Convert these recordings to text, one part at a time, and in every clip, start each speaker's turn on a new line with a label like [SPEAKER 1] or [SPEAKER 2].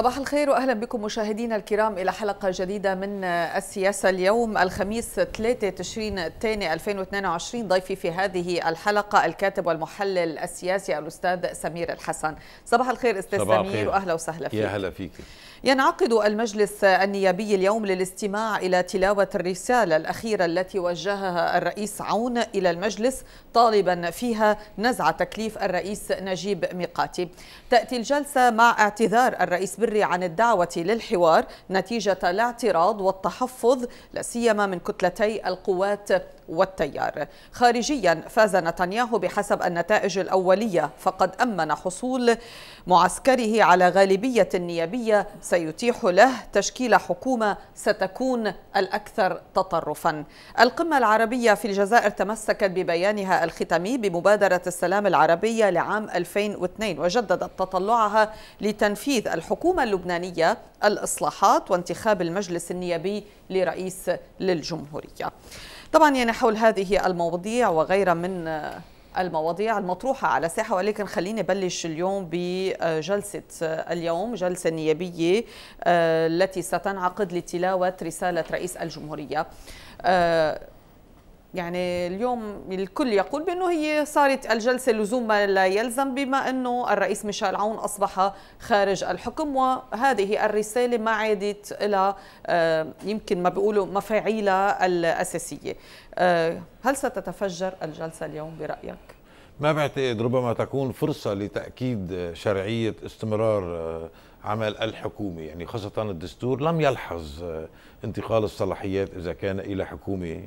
[SPEAKER 1] صباح الخير واهلا بكم مشاهدينا الكرام الى حلقه جديده من السياسه اليوم الخميس 3 تشرين الثاني 2022 ضيفي في هذه الحلقه الكاتب والمحلل السياسي الاستاذ سمير الحسن صباح الخير استاذ سمير واهلا وسهلا فيك يا هلا فيك ينعقد المجلس النيابي اليوم للاستماع إلى تلاوة الرسالة الأخيرة التي وجهها الرئيس عون إلى المجلس طالبا فيها نزع تكليف الرئيس نجيب ميقاتي تأتي الجلسة مع اعتذار الرئيس بري عن الدعوة للحوار نتيجة الاعتراض والتحفظ لسيما من كتلتي القوات والتيار خارجيا فاز نتنياهو بحسب النتائج الأولية فقد أمن حصول معسكره على غالبية نيابية سيتيح له تشكيل حكومة ستكون الأكثر تطرفا القمة العربية في الجزائر تمسكت ببيانها الختامي بمبادرة السلام العربية لعام 2002 وجددت تطلعها لتنفيذ الحكومة اللبنانية الإصلاحات وانتخاب المجلس النيابي لرئيس للجمهورية طبعا يعني حول هذه المواضيع وغيرها من المواضيع المطروحة على الساحة ولكن خليني بلش اليوم بجلسة اليوم جلسة نيابية آه، التي ستنعقد لتلاوة رسالة رئيس الجمهورية آه، يعني اليوم الكل يقول بأنه هي صارت الجلسة لزوم ما لا يلزم بما أنه الرئيس ميشيل عون أصبح خارج الحكم وهذه الرسالة ما عادت إلى آه، يمكن ما بيقولوا مفاعيلها الأساسية آه، هل ستتفجر الجلسة اليوم برأيك؟
[SPEAKER 2] ما بعتقد ربما تكون فرصة لتأكيد شرعية استمرار آه، عمل الحكومة يعني خاصة الدستور لم يلحظ انتقال الصلاحيات إذا كان إلى حكومة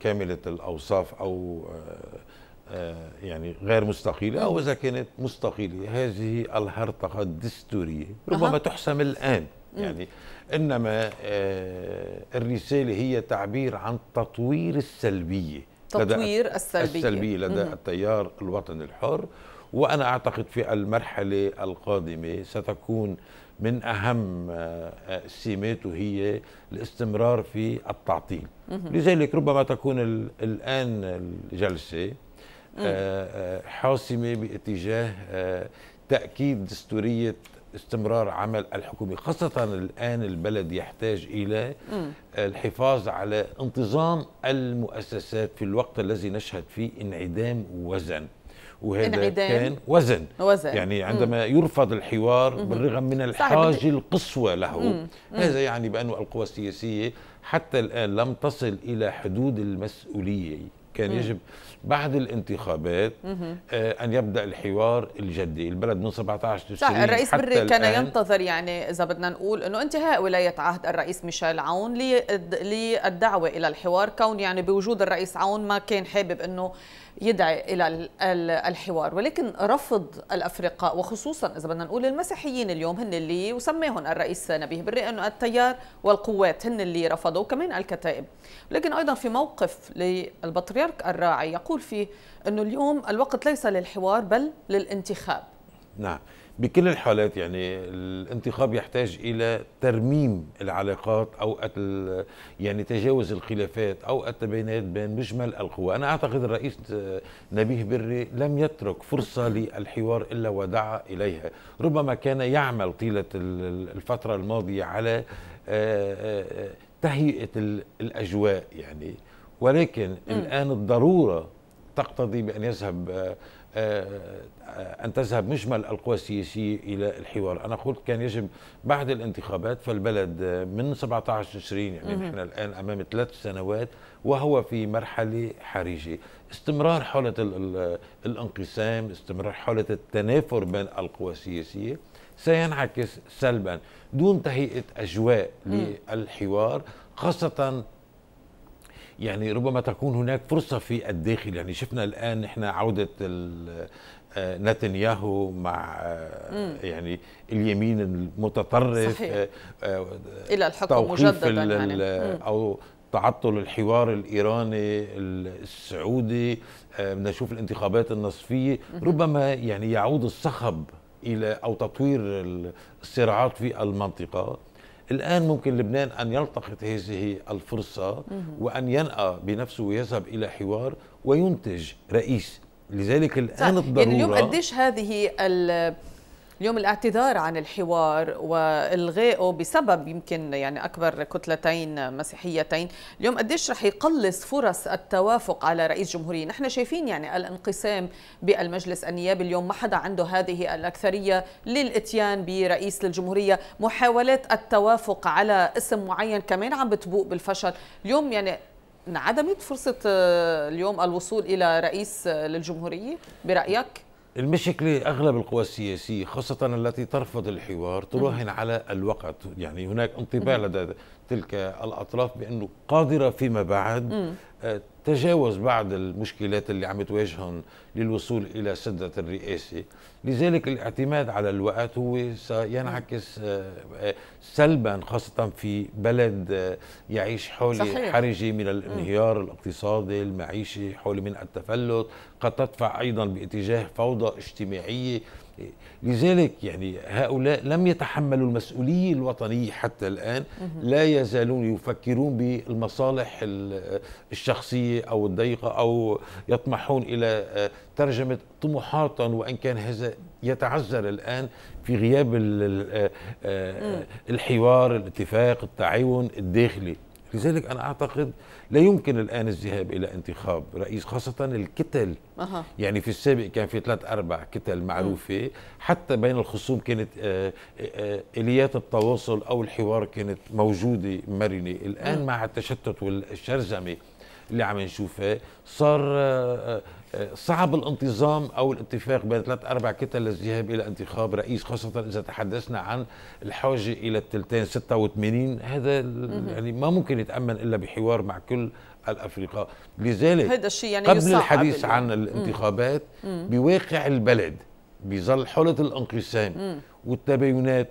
[SPEAKER 2] كامله الاوصاف او آه، آه، يعني غير مستقيلة أو إذا كانت مستقيلة هذه الهرطقة الدستورية ربما أه. تحسم الآن يعني إنما آه، الرسالة هي تعبير عن تطوير السلبية تطوير السلبية السلبية لدى مم. التيار الوطني الحر وأنا أعتقد في المرحلة القادمة ستكون من اهم آه، آه، سماته هي الاستمرار في التعطيل لذلك ربما تكون الان الجلسه آه، حاسمه باتجاه تاكيد دستوريه استمرار عمل الحكومة خاصة الآن البلد يحتاج إلى الحفاظ على انتظام المؤسسات في الوقت الذي نشهد فيه انعدام وزن وهذا انعدام. كان وزن. وزن يعني عندما مم. يرفض الحوار مم. بالرغم من الحاجة القصوى له مم. مم. هذا يعني بأن القوى السياسية حتى الآن لم تصل إلى حدود المسؤولية كان مم. يجب بعد الانتخابات آه ان يبدا الحوار الجدي، البلد من 17 تشرين صح الرئيس بري كان الآن
[SPEAKER 1] ينتظر يعني اذا بدنا نقول انه انتهاء ولايه عهد الرئيس ميشيل عون للدعوه الى الحوار كون يعني بوجود الرئيس عون ما كان حابب انه يدعي إلى الحوار ولكن رفض الأفرقاء وخصوصا إذا بدنا نقول المسيحيين اليوم هن اللي وسماهم الرئيس نبيه بري أنه التيار والقوات هن اللي رفضوا وكمان الكتائب لكن أيضا في موقف للبطريرك الراعي يقول فيه أنه اليوم الوقت ليس للحوار بل للانتخاب
[SPEAKER 2] نعم بكل الحالات يعني الانتخاب يحتاج الى ترميم العلاقات او يعني تجاوز الخلافات او التباينات بين مجمل القوى، انا اعتقد الرئيس نبيه بري لم يترك فرصه للحوار الا ودعا اليها، ربما كان يعمل طيله الفتره الماضيه على آه، آه، آه، تهيئه الاجواء يعني ولكن الان الضروره تقتضي بان يذهب آه، آه، آه، أن تذهب مجمل القوى السياسية إلى الحوار أنا قلت كان يجب بعد الانتخابات فالبلد من 17 تشرين يعني نحن الآن أمام ثلاث سنوات وهو في مرحلة حرجة استمرار حالة الانقسام استمرار حالة التنافر بين القوى السياسية سينعكس سلبا دون تهيئة أجواء للحوار خاصة يعني ربما تكون هناك فرصة في الداخل يعني شفنا الآن إحنا عودة آه، نتنياهو مع آه، يعني اليمين المتطرف صحيح. آه،
[SPEAKER 1] إلى الحكم مجددا يعني.
[SPEAKER 2] أو تعطل الحوار الإيراني السعودي نشوف الانتخابات النصفية ربما يعني يعود الصخب إلى أو تطوير الصراعات في المنطقة الآن ممكن لبنان أن يلتقط هذه الفرصة وأن ينأى بنفسه ويذهب إلى حوار وينتج رئيس لذلك الآن صح. الضرورة يعني اليوم قديش
[SPEAKER 1] هذه اليوم الاعتذار عن الحوار والغائه بسبب يمكن يعني اكبر كتلتين مسيحيتين اليوم قديش رح يقلص فرص التوافق على رئيس جمهوريه نحن شايفين يعني الانقسام بالمجلس النيابي اليوم ما حدا عنده هذه الاكثريه للاتيان برئيس للجمهوريه محاولات التوافق على اسم معين كمان عم بتبوق بالفشل اليوم يعني انعدمت فرصه آه، اليوم الوصول الى رئيس آه، للجمهوريه برايك
[SPEAKER 2] المشكلة أغلب القوى السياسية خاصة التي ترفض الحوار تراهن على الوقت يعني هناك انطباع لدى تلك الأطراف بأنه قادرة فيما بعد تجاوز بعض المشكلات اللي عم تواجههم للوصول الى سده الرئاسه لذلك الاعتماد على الوقت هو سينعكس آه، آه، سلبا خاصه في بلد آه، يعيش حول حرجه من الانهيار الاقتصادي المعيشي حول من التفلت قد تدفع ايضا باتجاه فوضى اجتماعيه لذلك يعني هؤلاء لم يتحملوا المسؤولية الوطنية حتى الآن لا يزالون يفكرون بالمصالح الشخصية أو الضيقة أو يطمحون إلى آه، ترجمة طموحات وإن كان هذا يتعذر الآن في غياب آه، آه، الحوار الاتفاق التعاون الداخلي لذلك انا اعتقد لا يمكن الان الذهاب الى انتخاب رئيس خاصه الكتل أه. يعني في السابق كان في ثلاث اربع كتل معروفه م. حتى بين الخصوم كانت آه، آه، آه، اليات التواصل او الحوار كانت موجوده مرنه الان م. مع التشتت والشرذمه اللي عم نشوفه صار آآ صعب الانتظام او الاتفاق بين ثلاث اربع كتل للذهاب الى انتخاب رئيس خاصه اذا تحدثنا عن الحاجه الى الثلثين 86 هذا يعني ما ممكن يتامن الا بحوار مع كل الافرقاء لذلك هذا الشيء يعني قبل الحديث عن الانتخابات مم. بواقع البلد بظل حاله الانقسام والتباينات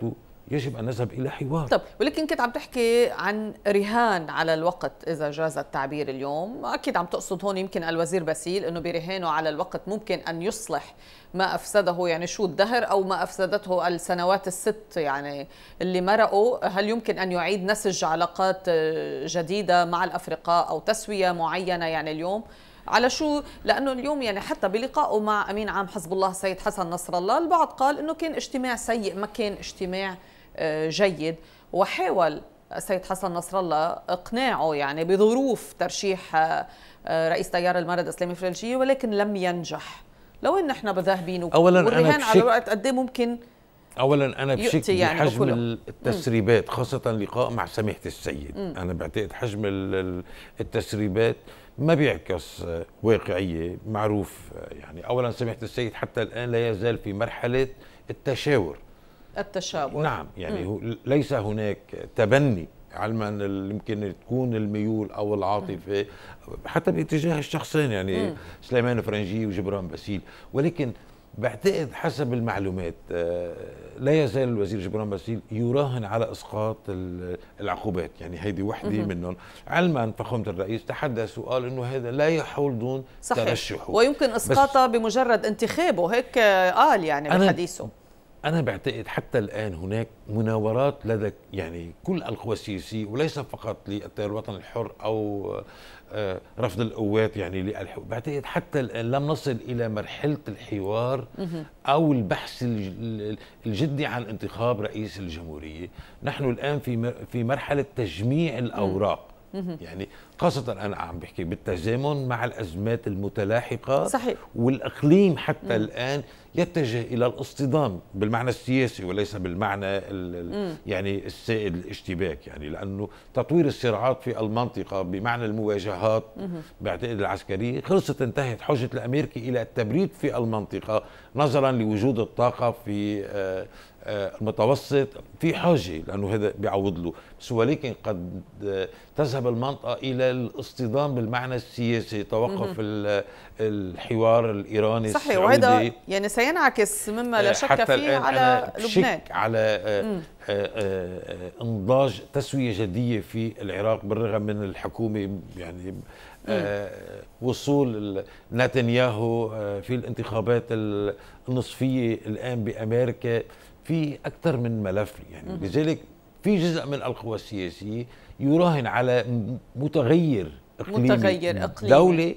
[SPEAKER 2] يجب ان نذهب الى حوار
[SPEAKER 1] طب ولكن كنت عم تحكي عن رهان على الوقت اذا جاز التعبير اليوم اكيد عم تقصد هون يمكن الوزير باسيل انه برهانه على الوقت ممكن ان يصلح ما افسده يعني شو الدهر او ما افسدته السنوات الست يعني اللي مرقوا هل يمكن ان يعيد نسج علاقات آه، جديده مع الافرقاء او تسويه معينه يعني اليوم على شو لانه اليوم يعني حتى بلقائه مع امين عام حزب الله سيد حسن نصر الله البعض قال انه كان اجتماع سيء ما كان اجتماع آه، جيد وحاول السيد حسن نصر الله اقناعه يعني بظروف ترشيح آه، آه، رئيس تيار المرض الاسلامي الفلجي ولكن لم ينجح لو ان احنا بذاهبين اولا انا على الوقت قد إيه ممكن
[SPEAKER 2] اولا انا بشك يعني حجم بكله. التسريبات خاصه لقاء مع سماحه السيد م. انا بعتقد حجم التسريبات ما بيعكس واقعيه معروف يعني اولا سماحه السيد حتى الان لا يزال في مرحله التشاور
[SPEAKER 1] التشابه نعم يعني
[SPEAKER 2] م. ليس هناك تبني علما يمكن تكون الميول او العاطفه حتى باتجاه الشخصين يعني م. سليمان فرنجي وجبران باسيل ولكن بعتقد حسب المعلومات آه، لا يزال الوزير جبران باسيل يراهن على اسقاط العقوبات يعني هيدي وحده منهم علما فخامه الرئيس تحدث وقال انه هذا لا يحول دون صحيح. ترشحه ويمكن اسقاطه
[SPEAKER 1] بمجرد انتخابه هيك قال يعني بحديثه
[SPEAKER 2] أنا بعتقد حتى الآن هناك مناورات لدى يعني كل القوى السياسية وليس فقط للتيار الوطني الحر أو آه، رفض القوات يعني للحوار بعتقد حتى الآن لم نصل إلى مرحلة الحوار أو البحث الجدي عن انتخاب رئيس الجمهورية نحن الآن في في مرحلة تجميع الأوراق يعني خاصة أنا عم بحكي بالتزامن مع الأزمات المتلاحقة صحيح. والإقليم حتى الآن يتجه الى الاصطدام بالمعنى السياسي وليس بالمعنى يعني السائد الاشتباك يعني لانه تطوير الصراعات في المنطقه بمعنى المواجهات بعتقد العسكريه خلصت انتهت حجه الامريكي الى التبريد في المنطقه نظرا لوجود الطاقه في آه، آه، المتوسط في حاجة لأنه هذا بيعوض له بس ولكن قد آه، تذهب المنطقة إلى الاصطدام بالمعنى السياسي توقف الحوار الإيراني صحيح وهذا
[SPEAKER 1] يعني سينعكس مما لا آه، شك فيه على لبنان
[SPEAKER 2] على انضاج تسوية جدية في العراق بالرغم من الحكومة يعني وصول نتنياهو في الانتخابات النصفية الآن بأمريكا في اكثر من ملف يعني لذلك في جزء من القوى السياسيه يراهن على متغير إقليمي متغير اقليمي دولي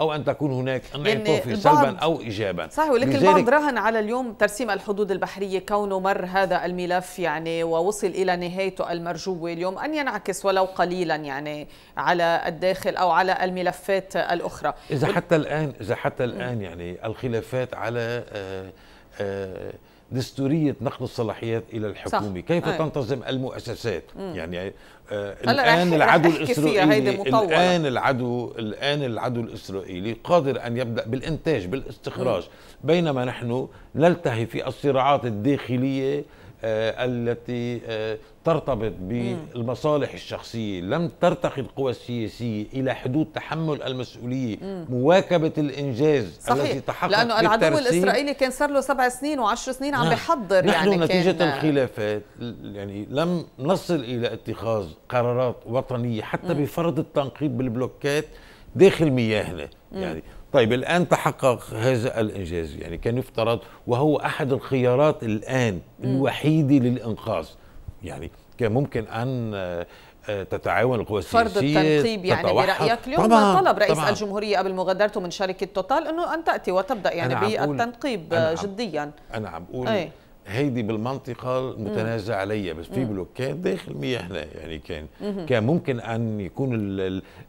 [SPEAKER 2] او ان تكون هناك انعطاف يعني سلبا او ايجابا صحيح ولكن البعض
[SPEAKER 1] راهن على اليوم ترسيم الحدود البحريه كونه مر هذا الملف يعني ووصل الى نهايته المرجوه اليوم ان ينعكس ولو قليلا يعني على الداخل او على الملفات الاخرى اذا
[SPEAKER 2] حتى الان اذا حتى الان يعني الخلافات على آآ آه، آآ آه، دستوريه نقل الصلاحيات الى الحكومه صح. كيف أيه. تنتظم المؤسسات مم. يعني آه الان رح العدو رح الاسرائيلي الان العدو الان العدو الاسرائيلي قادر ان يبدا بالانتاج بالاستخراج مم. بينما نحن نلتهي في الصراعات الداخليه آه التي آه ترتبط بالمصالح الشخصية لم ترتقي القوى السياسية إلى حدود تحمل المسؤولية مم. مواكبة الإنجاز صحيح. الذي تحقق لأنه العدو الإسرائيلي
[SPEAKER 1] كان صار له سبع سنين وعشر سنين عم نعم. بيحضر نحن يعني نتيجة كان...
[SPEAKER 2] الخلافات يعني لم نصل إلى اتخاذ قرارات وطنية حتى مم. بفرض التنقيب بالبلوكات داخل مياهنا يعني طيب الآن تحقق هذا الإنجاز يعني كان يفترض وهو أحد الخيارات الآن الوحيدة للإنقاذ يعني كان ممكن ان آه، آه، تتعاون القوى السياسيه فرض التنقيب يعني برايك اليوم طبعا ما طلب رئيس طبعا الجمهوريه
[SPEAKER 1] قبل مغادرته من شركه توتال انه ان تاتي وتبدا يعني بالتنقيب جديا
[SPEAKER 2] انا عم بقول إيه. هيدي بالمنطقة المتنازع عليها بس في بلوكات داخل مياهنا يعني كان مم. كان ممكن أن يكون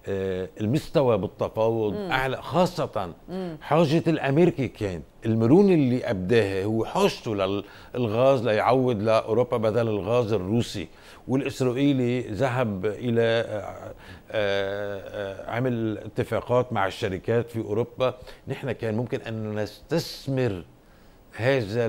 [SPEAKER 2] آه، المستوى بالتفاوض أعلى خاصة حاجة الأمريكي كان المرونة اللي أبداها هو حاجته للغاز ليعوض لأوروبا بدل الغاز الروسي والإسرائيلي ذهب إلى آه، آه، عمل اتفاقات مع الشركات في أوروبا نحن كان ممكن أن نستثمر هذا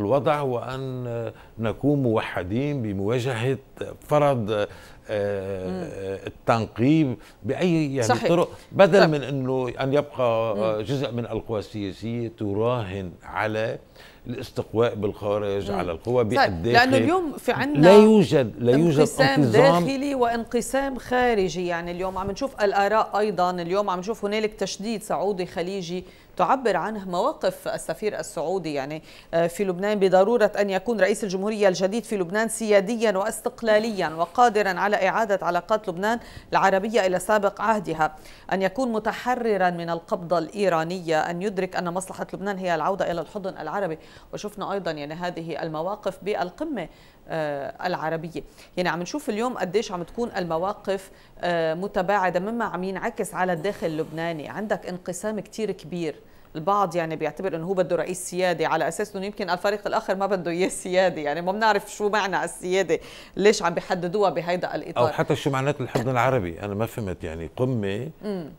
[SPEAKER 2] الوضع وأن نكون موحدين بمواجهة فرض آه، التنقيب باي يعني صحيح. طرق بدل من انه ان يبقى آه، جزء من القوى السياسيه تراهن على الاستقواء بالخارج مم. على القوى بالداخل إيه لانه اليوم
[SPEAKER 1] في عندنا لا يوجد لا يوجد انقسام داخلي وانقسام خارجي يعني اليوم عم نشوف الاراء ايضا اليوم عم نشوف هنالك تشديد سعودي خليجي تعبر عنه مواقف السفير السعودي يعني آه، في لبنان بضرورة أن يكون رئيس الجمهورية الجديد في لبنان سياديا واستقلاليا وقادرا على إعادة علاقات لبنان العربية إلى سابق عهدها أن يكون متحررا من القبضة الإيرانية أن يدرك أن مصلحة لبنان هي العودة إلى الحضن العربي وشفنا أيضا يعني هذه المواقف بالقمة آه، العربية يعني عم نشوف اليوم قديش عم تكون المواقف آه، متباعدة مما عم ينعكس على الداخل اللبناني عندك انقسام كتير كبير البعض يعني بيعتبر انه هو بده رئيس سيادي على اساس انه يمكن الفريق الاخر ما بده اياه سيادي يعني ما بنعرف شو معنى السياده ليش عم بيحددوها بهيدا الاطار او
[SPEAKER 2] حتى شو معناته الحضن العربي انا ما فهمت يعني قمه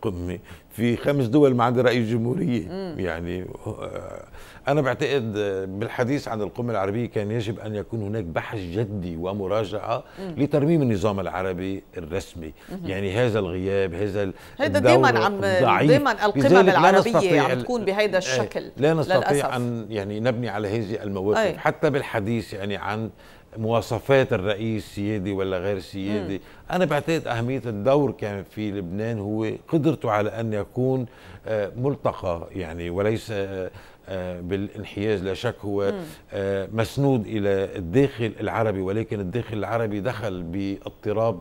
[SPEAKER 2] قمه في خمس دول ما عندها رئيس جمهوريه يعني آه، أنا بعتقد بالحديث عن القمة العربية كان يجب أن يكون هناك بحث جدي ومراجعة لترميم النظام العربي الرسمي يعني هذا الغياب هذا هذا دائما عم دائما القمم العربية عم تكون بهذا إيه، الشكل لا نستطيع للأسف. أن يعني نبني على هذه المواقف أي. حتى بالحديث يعني عن مواصفات الرئيس سيادي ولا غير سيادي مم. أنا بعتقد أهمية الدور كان في لبنان هو قدرته على أن يكون آه، ملتقى يعني وليس آه، آه، بالانحياز لا شك هو آه، مسنود الى الداخل العربي ولكن الداخل العربي دخل باضطراب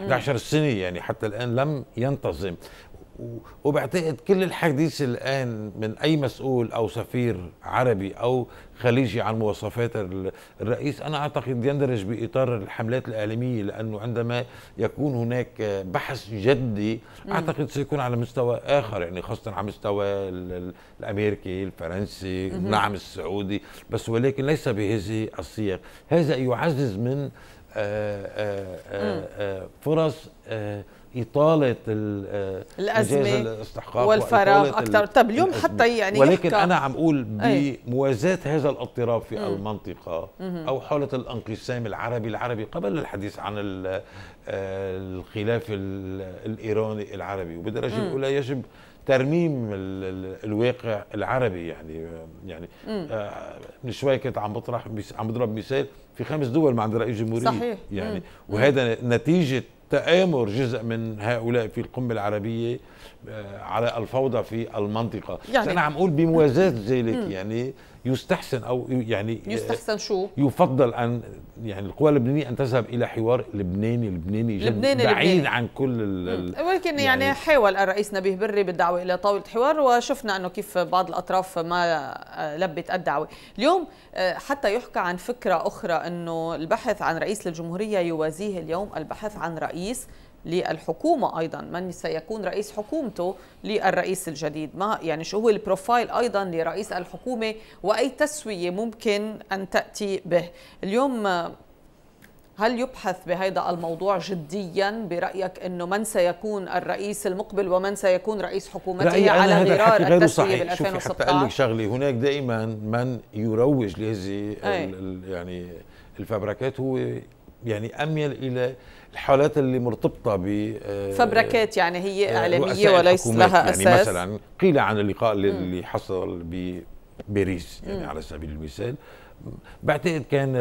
[SPEAKER 2] 11 سنه يعني حتى الان لم ينتظم وبعتقد كل الحديث الآن من أي مسؤول أو سفير عربي أو خليجي عن مواصفات الرئيس أنا أعتقد يندرج بإطار الحملات الإعلامية لأنه عندما يكون هناك بحث جدي أعتقد سيكون على مستوى آخر يعني خاصة على مستوى الأمريكي الفرنسي نعم السعودي بس ولكن ليس بهذه الصيغ هذا يعزز من آه، آه، آه، فرص اطاله آه، الازمه الاستحقاق والفراغ اكثر طب
[SPEAKER 1] اليوم حتى يعني ولكن يحكى. انا عم
[SPEAKER 2] اقول بموازاه هذا الاضطراب في مم. المنطقه مم. او حاله الانقسام العربي العربي قبل الحديث عن آه، الخلاف الايراني العربي وبالدرجه مم. الاولى يجب ترميم الواقع العربي يعني يعني آه من شوي كنت عم بطرح عم بضرب مثال في خمس دول ما عندها رئيس جمهوريه صحيح يعني مم. وهذا نتيجه تآمر جزء من هؤلاء في القمة العربية آه، على الفوضى في المنطقة يعني أنا عم أقول بموازاة ذلك يعني يستحسن او يعني يستحسن شو؟ يفضل ان يعني القوى اللبنانيه ان تذهب الى حوار لبناني لبناني جد لبناني بعيد لبناني. عن كل ال
[SPEAKER 1] ولكن يعني, يعني حاول الرئيس نبيه بري بالدعوه الى طاوله حوار وشفنا انه كيف بعض الاطراف ما آه، لبت الدعوه، اليوم آه، حتى يحكى عن فكره اخرى انه البحث عن رئيس للجمهوريه يوازيه اليوم البحث عن رئيس للحكومة أيضا من سيكون رئيس حكومته للرئيس الجديد ما يعني شو هو البروفايل أيضا لرئيس الحكومة وأي تسوية ممكن أن تأتي به اليوم هل يبحث بهذا الموضوع جديا برأيك أنه من سيكون الرئيس المقبل ومن سيكون رئيس حكومته على غرار غير التسوية بال 2016 شوفي حتى أقول لك
[SPEAKER 2] شغلة هناك دائما من يروج لهذه يعني الفبركات هو يعني اميل الى الحالات اللي مرتبطه ب آه، فبركات
[SPEAKER 1] يعني هي آه، اعلاميه وليس لها يعني اساس يعني مثلا
[SPEAKER 2] قيل عن اللقاء اللي حصل بباريس يعني على سبيل المثال بعتقد كان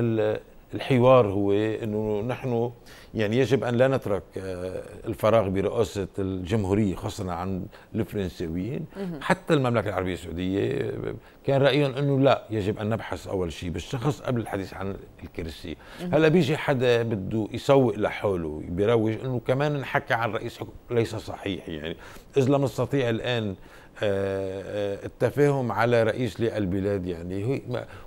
[SPEAKER 2] الحوار هو انه نحن يعني يجب ان لا نترك آه، الفراغ برئاسه الجمهوريه خاصه عن الفرنساويين حتى المملكه العربيه السعوديه كان رايهم انه لا يجب ان نبحث اول شيء بالشخص قبل الحديث عن الكرسي هلا بيجي حدا بده يسوق لحاله بيروج انه كمان نحكي عن رئيس حكم ليس صحيح يعني اذا لم نستطيع الان آه، آه، التفاهم على رئيس للبلاد يعني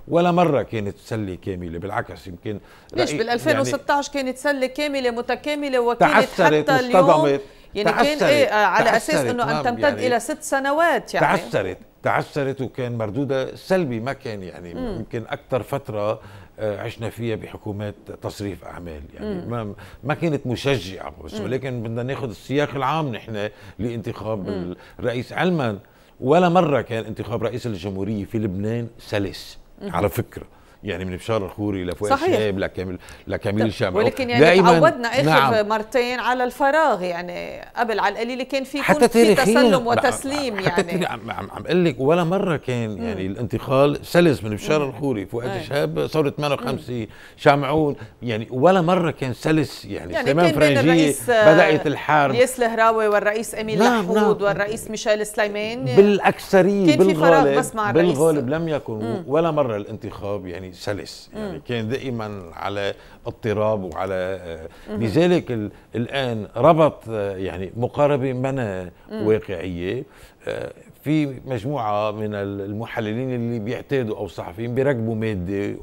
[SPEAKER 2] ولا مره كانت سله كامله بالعكس يمكن ليش بال 2016
[SPEAKER 1] يعني كانت سله كامله متكامله وكانت حتى اليوم
[SPEAKER 2] يعني كان ايه آه، على اساس انه ان نعم، تمتد يعني الى ست
[SPEAKER 1] سنوات يعني تعثرت
[SPEAKER 2] تعثرت وكان مردودها سلبي ما كان يعني يمكن اكثر فتره آه، عشنا فيها بحكومات تصريف اعمال يعني ما ما كانت مشجعه بس ولكن بدنا ناخذ السياق العام نحن لانتخاب الرئيس علما ولا مره كان انتخاب رئيس الجمهوريه في لبنان سلس على فكره يعني من بشار الخوري لفؤاد شهاب لكامل لكامل شامل ولكن يعني دايماً تعودنا اخر نعم.
[SPEAKER 1] مرتين على الفراغ يعني قبل على القليله كان في يكون في تسلم نعم. وتسليم حتى يعني
[SPEAKER 2] عم عم اقول لك ولا مره كان يعني الانتقال سلس من بشار الخوري فؤاد شهاب ثوره 58 شامعون يعني ولا مره كان سلس يعني, يعني سليمان فرنجيه بدات الحرب ياس
[SPEAKER 1] الهراوي والرئيس امين نعم لحود نعم والرئيس ميشيل سليمان
[SPEAKER 2] بالاكثريه كان في فراغ بس مع الرئيس بالغالب لم يكن ولا مره الانتخاب يعني سلس يعني كان دائما على اضطراب وعلى آه، لذلك الان ربط آه، يعني مقاربه منا واقعيه آه، في مجموعة من المحللين اللي بيعتادوا أو الصحفيين بيركبوا مادة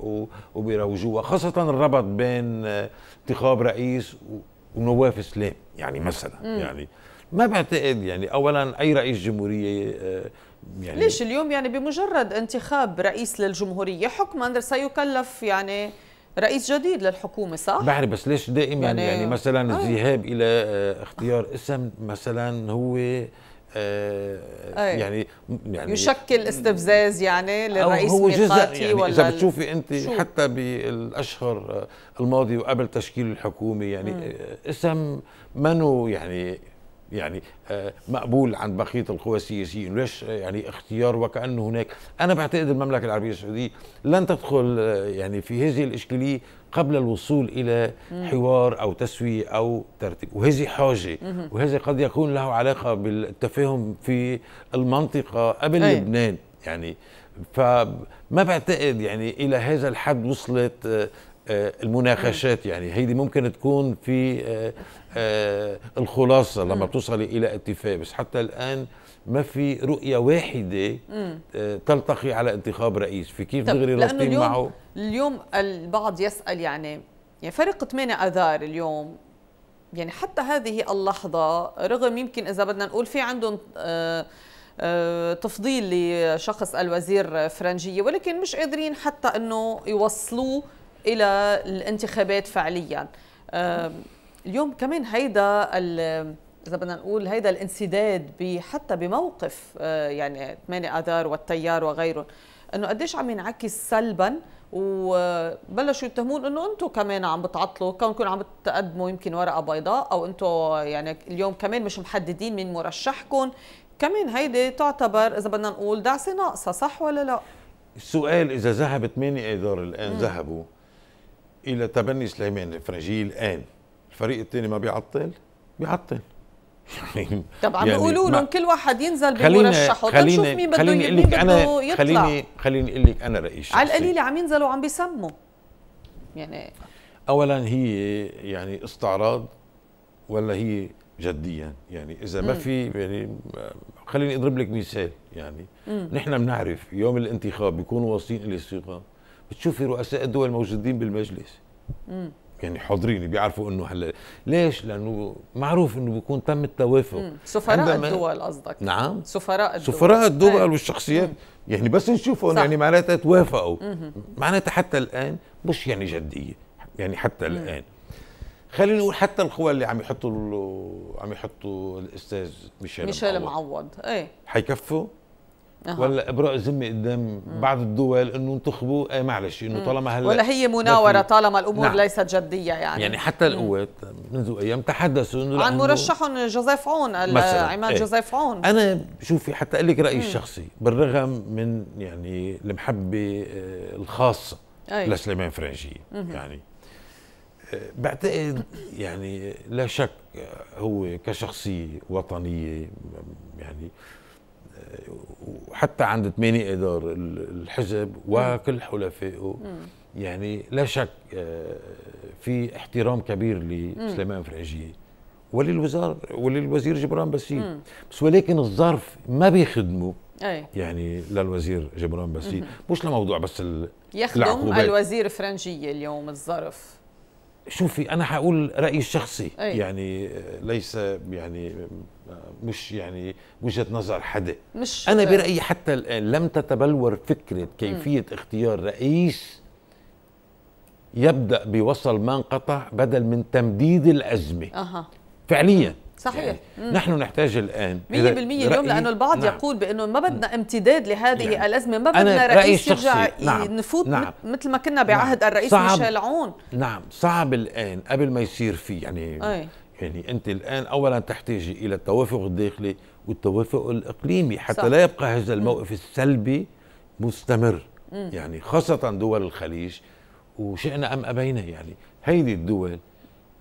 [SPEAKER 2] وبيروجوها خاصة الربط بين انتخاب رئيس ونواف سلام يعني مثلا يعني ما بعتقد يعني اولا اي رئيس جمهوريه آه، يعني
[SPEAKER 1] ليش اليوم يعني بمجرد انتخاب رئيس للجمهوريه حكما سيكلف يعني رئيس جديد للحكومه صح؟ بعرف
[SPEAKER 2] بس ليش دائما يعني, يعني مثلا آه. الذهاب الى آه، اختيار اسم مثلا هو آه يعني يعني يشكل
[SPEAKER 1] استفزاز يعني للرئيس هو ميقاتي يعني ولا اذا بتشوفي انت شو؟
[SPEAKER 2] حتى بالاشهر آه، الماضيه وقبل تشكيل الحكومه يعني م. اسم منو يعني يعني آه، مقبول عند بقيه القوى السياسيه ليش آه، يعني اختيار وكانه هناك انا بعتقد المملكه العربيه السعوديه لن تدخل آه، يعني في هذه الاشكاليه قبل الوصول الى حوار او تسويه او ترتيب وهذه حاجه وهذا قد يكون له علاقه بالتفاهم في المنطقه قبل أي. لبنان يعني فما بعتقد يعني الى هذا الحد وصلت المناقشات يعني هيدي ممكن تكون في آه، الخلاصه لما بتوصلي الى اتفاق بس حتى الان ما في رؤيه واحده آه، تلتقي على انتخاب رئيس في كيف دغري رابطين معه
[SPEAKER 1] اليوم البعض يسال يعني يعني فرق 8 اذار اليوم يعني حتى هذه اللحظه رغم يمكن اذا بدنا نقول في عندهم آه، تفضيل لشخص الوزير فرنجية ولكن مش قادرين حتى أنه يوصلوه إلى الانتخابات فعليا اليوم كمان هيدا اذا بدنا نقول هيدا الانسداد حتى بموقف آه، يعني 8 اذار والتيار وغيره انه قديش عم ينعكس سلبا وبلشوا يتهمون انه انتم كمان عم بتعطلوا كونكم عم بتقدموا يمكن ورقه بيضاء او انتم يعني اليوم كمان مش محددين من مرشحكم كمان هيدي تعتبر اذا بدنا نقول دعسه ناقصه صح ولا لا
[SPEAKER 2] السؤال اذا ذهب 8 اذار الان ذهبوا الى تبني سليمان الفرنجي الان الفريق الثاني ما بيعطل بيعطل يعني طب عم يعني بيقولوا لهم
[SPEAKER 1] كل واحد ينزل بمرشحه خلينا مين بده خليني مين يطلع خليني
[SPEAKER 2] خليني اقول لك انا رايي على القليله
[SPEAKER 1] عم ينزلوا وعم بيسموا يعني
[SPEAKER 2] اولا هي يعني استعراض ولا هي جديا يعني اذا ما في يعني خليني اضرب لك مثال يعني نحن بنعرف يوم الانتخاب بيكونوا واصلين الى الثقه بتشوفي رؤساء الدول موجودين بالمجلس مم. يعني حاضرين بيعرفوا انه هلا ليش؟ لانه معروف انه بيكون تم التوافق سفراء الدول
[SPEAKER 1] قصدك نعم سفراء الدول سفراء الدول
[SPEAKER 2] إيه. والشخصيات مم. يعني بس نشوفهم يعني معناتها توافقوا معناتها حتى الان مش يعني جديه يعني حتى مم. الان خلينا نقول حتى القوى اللي عم يحطوا عم يحطوا الاستاذ ميشيل ميشيل
[SPEAKER 1] معوض ايه حيكفوا؟ أه. ولا
[SPEAKER 2] ابراء ذمه قدام بعض الدول انه انتخبوا اي معلش انه طالما هلا ولا هي مناوره طالما الامور نعم.
[SPEAKER 1] ليست جديه يعني يعني
[SPEAKER 2] حتى القوات منذ ايام تحدثوا انه عن مرشحهم
[SPEAKER 1] جوزيف عون عماد ايه. جوزيف عون انا
[SPEAKER 2] شوفي حتى اقول لك رايي الشخصي بالرغم من يعني المحبه آه، الخاصه أي. لسليمان فرنجي يعني آه، بعتقد يعني لا شك هو كشخصيه وطنيه يعني وحتى عند ثمانية إدار الحزب وكل حلفائه يعني لا شك آه، في احترام كبير لسليمان فرعجية وللوزار وللوزير جبران بسيل بس ولكن الظرف ما بيخدمه أي. يعني للوزير جبران بسيل مش لموضوع بس ال... يخدم العقوبات.
[SPEAKER 1] الوزير فرنجية اليوم الظرف
[SPEAKER 2] شوفي انا حقول رايي الشخصي أي. يعني آه، ليس يعني مش يعني وجهه نظر حدا مش انا برايي حتى الان لم تتبلور فكره كيفيه م. اختيار رئيس يبدا بوصل ما انقطع بدل من تمديد الازمه أه. فعليا
[SPEAKER 1] صحيح يعني نحن
[SPEAKER 2] نحتاج الان 100% اليوم لانه البعض نعم. يقول
[SPEAKER 1] بانه ما بدنا امتداد لهذه يعني الازمه ما بدنا رئيس يرجع نعم. نفوت نعم. مثل ما كنا بعهد نعم. الرئيس صعب ميشيل عون
[SPEAKER 2] نعم صعب الان قبل ما يصير في يعني أي. يعني انت الان اولا تحتاجي الى التوافق الداخلي والتوافق الاقليمي حتى صح. لا يبقى هذا الموقف السلبي مستمر م. يعني خاصه دول الخليج وشئنا ام ابينا يعني هيدي الدول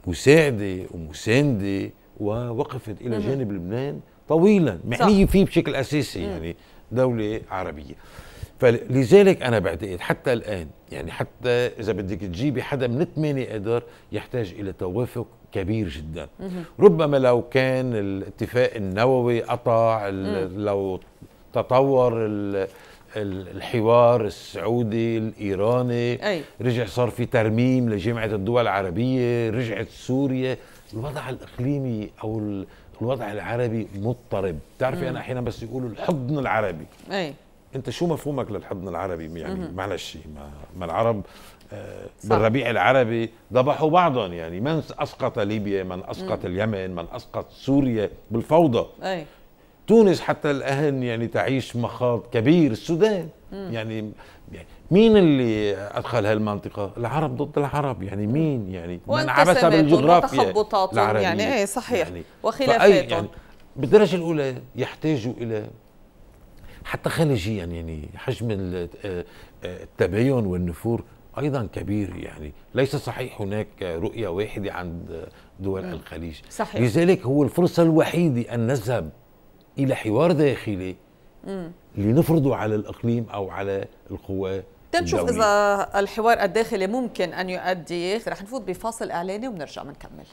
[SPEAKER 2] مساعده ومسانده ووقفت الى م. جانب لبنان طويلا معنيه فيه بشكل اساسي م. يعني دوله عربيه فلذلك انا بعتقد حتى الان يعني حتى اذا بدك تجيبي حدا من ثمانية ادار يحتاج الى توافق كبير جدا ربما لو كان الاتفاق النووي قطع لو تطور الحوار السعودي الايراني أي. رجع صار في ترميم لجامعه الدول العربيه رجعت سوريا الوضع الاقليمي او الوضع العربي مضطرب بتعرفي انا احيانا بس يقولوا الحضن العربي أي. انت شو مفهومك للحضن العربي يعني معلش ما, ما العرب بالربيع العربي ذبحوا بعضهم يعني من اسقط ليبيا من اسقط م. اليمن من اسقط سوريا بالفوضى أي. تونس حتى الان يعني تعيش مخاض كبير السودان م. يعني مين اللي ادخل هالمنطقه العرب ضد العرب يعني مين يعني من عبس بالجغرافيا يعني العربية يعني ايه صحيح يعني وخلافاتهم يعني بالدرجه الاولى يحتاجوا الى حتى خارجيا يعني حجم آه، آه، التباين والنفور ايضا كبير يعني ليس صحيح هناك رؤيه واحده عند دول الخليج صحيح. لذلك هو الفرصه الوحيده ان نذهب الى حوار داخلي لنفرضه على الاقليم او على القوى تنشوف اذا
[SPEAKER 1] الحوار الداخلي ممكن ان يؤدي رح نفوت بفاصل اعلاني وبنرجع بنكمل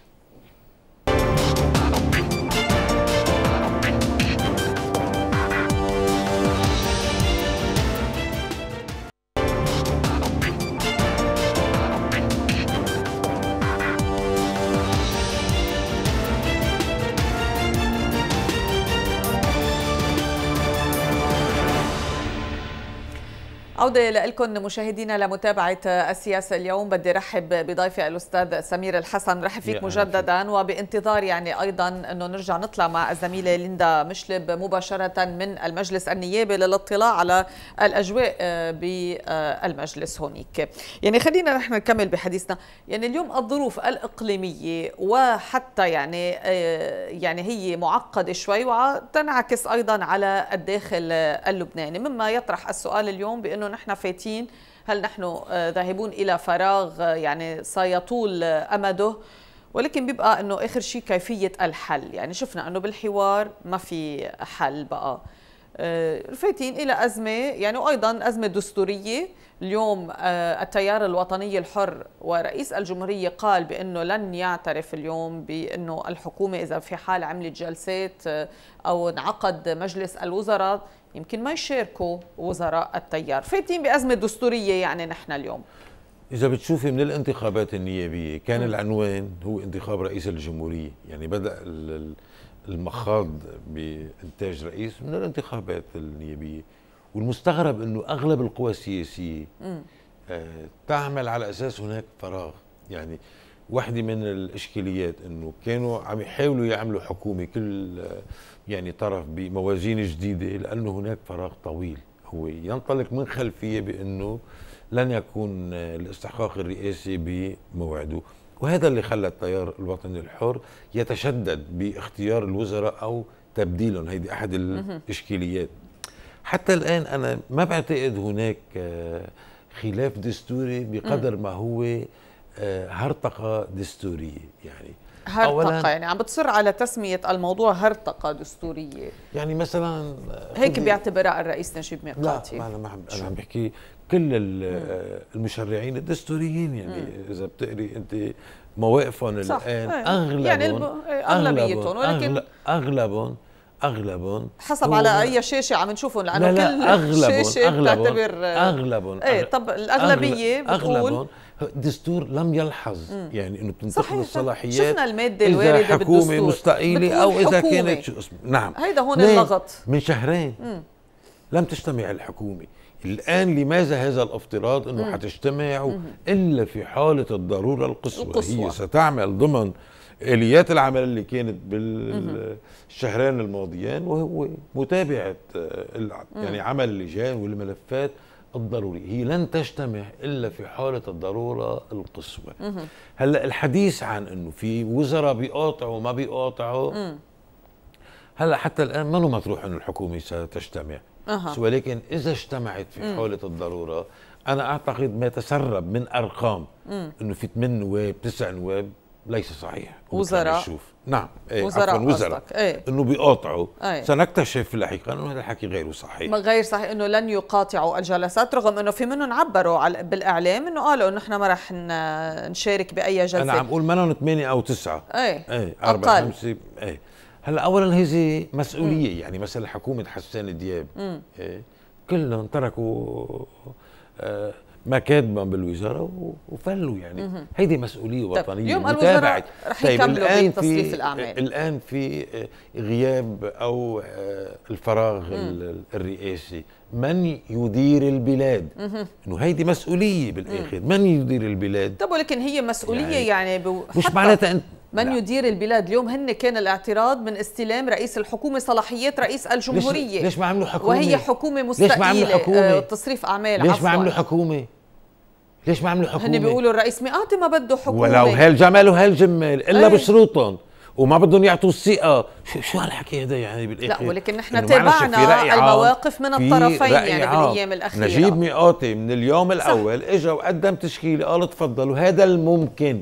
[SPEAKER 1] عودة لكم مشاهدينا لمتابعة السياسة اليوم بدي رحب بضيفي الأستاذ سمير الحسن رحب فيك مجددا وبانتظار يعني أيضا أنه نرجع نطلع مع الزميلة ليندا مشلب مباشرة من المجلس النيابي للاطلاع على الأجواء بالمجلس هونيك يعني خلينا نحن نكمل بحديثنا يعني اليوم الظروف الإقليمية وحتى يعني آه، يعني هي معقدة شوي وتنعكس أيضا على الداخل اللبناني مما يطرح السؤال اليوم بأنه نحن فاتين هل نحن آه، ذاهبون إلى فراغ آه، يعني سيطول آه، أمده ولكن بيبقى أنه آخر شيء كيفية الحل يعني شفنا أنه بالحوار ما في حل بقى فاتين إلى أزمة يعني وأيضا أزمة دستورية اليوم التيار الوطني الحر ورئيس الجمهورية قال بأنه لن يعترف اليوم بأنه الحكومة إذا في حال عملت جلسات أو انعقد مجلس الوزراء يمكن ما يشاركوا وزراء التيار فاتين بأزمة دستورية يعني نحن اليوم
[SPEAKER 2] إذا بتشوفي من الانتخابات النيابية كان العنوان هو انتخاب رئيس الجمهورية يعني بدأ المخاض بإنتاج رئيس من الانتخابات النيابية والمستغرب أنه أغلب القوى السياسية آه، تعمل على أساس هناك فراغ يعني واحدة من الإشكاليات أنه كانوا عم يحاولوا يعملوا حكومة كل يعني طرف بموازين جديدة لأنه هناك فراغ طويل هو ينطلق من خلفية بأنه لن يكون الاستحقاق الرئاسي بموعده وهذا اللي خلى التيار الوطني الحر يتشدد باختيار الوزراء أو تبديلهم هيدي أحد الإشكاليات حتى الآن أنا ما بعتقد هناك آه، خلاف دستوري بقدر ما هو هرطقة دستورية يعني هرطقة يعني
[SPEAKER 1] عم بتصر على تسمية الموضوع هرطقة دستورية
[SPEAKER 2] يعني مثلا هيك بيعتبرها
[SPEAKER 1] الرئيس نجيب ميقاتي لا أنا ما
[SPEAKER 2] عم أنا عم بحكي كل المشرعين الدستوريين يعني مم. إذا بتقري أنت مواقفهم الآن إيه. يعني أغلبهم يعني الب... إيه، أغلبيتهم ولكن أغلبهم اغلبهم حسب على اي
[SPEAKER 1] شاشه عم نشوفهم لانه لا لا كل أغلبهم شاشه أغلبهم بتعتبر اغلبهم ايه طب الاغلبيه بتقول
[SPEAKER 2] الدستور لم يلحظ يعني انه بتنتقل الصلاحيات شفنا الماده الوارده بالدستور حكومه مستقيله او اذا حكومة. كانت شو اسمه نعم هيدا هون اللغط من شهرين مم. لم تجتمع الحكومه الآن لماذا هذا الافتراض أنه حتجتمع إلا في حالة الضرورة القصوى القصوى. هي ستعمل ضمن آليات العمل اللي كانت بالشهرين الماضيين وهو متابعة آه، يعني عمل اللجان والملفات الضروري هي لن تجتمع الا في حاله الضروره القصوى هلا الحديث عن انه في وزراء بيقاطعوا وما بيقاطعوا هلا حتى الان ما مطروح انه الحكومه ستجتمع أه. ولكن اذا اجتمعت في حاله الضروره انا اعتقد ما تسرب من ارقام انه في 8 نواب 9 نواب ليس صحيح وزراء نشوف نعم ايه وزراء عفوا وزراء ايه؟ انه بيقاطعوا ايه؟ سنكتشف في الحقيقه انه هذا الحكي غير صحيح
[SPEAKER 1] غير صحيح انه لن يقاطعوا الجلسات رغم انه في منهم عبروا على بالاعلام انه قالوا انه احنا ما راح نشارك باي جلسه انا عم
[SPEAKER 2] اقول منهم ثمانيه او تسعه ايه ايه اربعه خمسه ايه هلا اولا هذه مسؤوليه مم. يعني مثلا حكومه حسان دياب ايه كلهم تركوا آه ما بالوزاره وفلوا يعني هيدي مسؤوليه طيب، وطنيه يوم الوزاره رح طيب الان في الاعمال الان في آه، غياب او آه، الفراغ الرئاسي من يدير البلاد انه هيدي مسؤوليه بالاخر من يدير البلاد
[SPEAKER 1] طب ولكن هي مسؤوليه يعني, يعني مش معناتها انت من لا. يدير البلاد اليوم هن كان الاعتراض من استلام رئيس الحكومه صلاحيات رئيس الجمهوريه ليش, ليش ما
[SPEAKER 2] عملوا حكومه وهي حكومه مستقله ليش ما عملوا حكومه آه،
[SPEAKER 1] تصريف اعمال ليش ما عملوا
[SPEAKER 2] حكومه ليش ما عملوا حكومه هن بيقولوا
[SPEAKER 1] الرئيس مئاتي ما بده حكومه ولو
[SPEAKER 2] هالجمال وهالجمال الا أيه. بشروطهم وما بدهم يعطوا الثقه شو شو هالحكي هذا يعني بالاخر لا ولكن نحن تابعنا المواقف من الطرفين يعني بالايام الاخيره نجيب ميقاتي من اليوم الاول اجى وقدم تشكيله قال تفضلوا هذا الممكن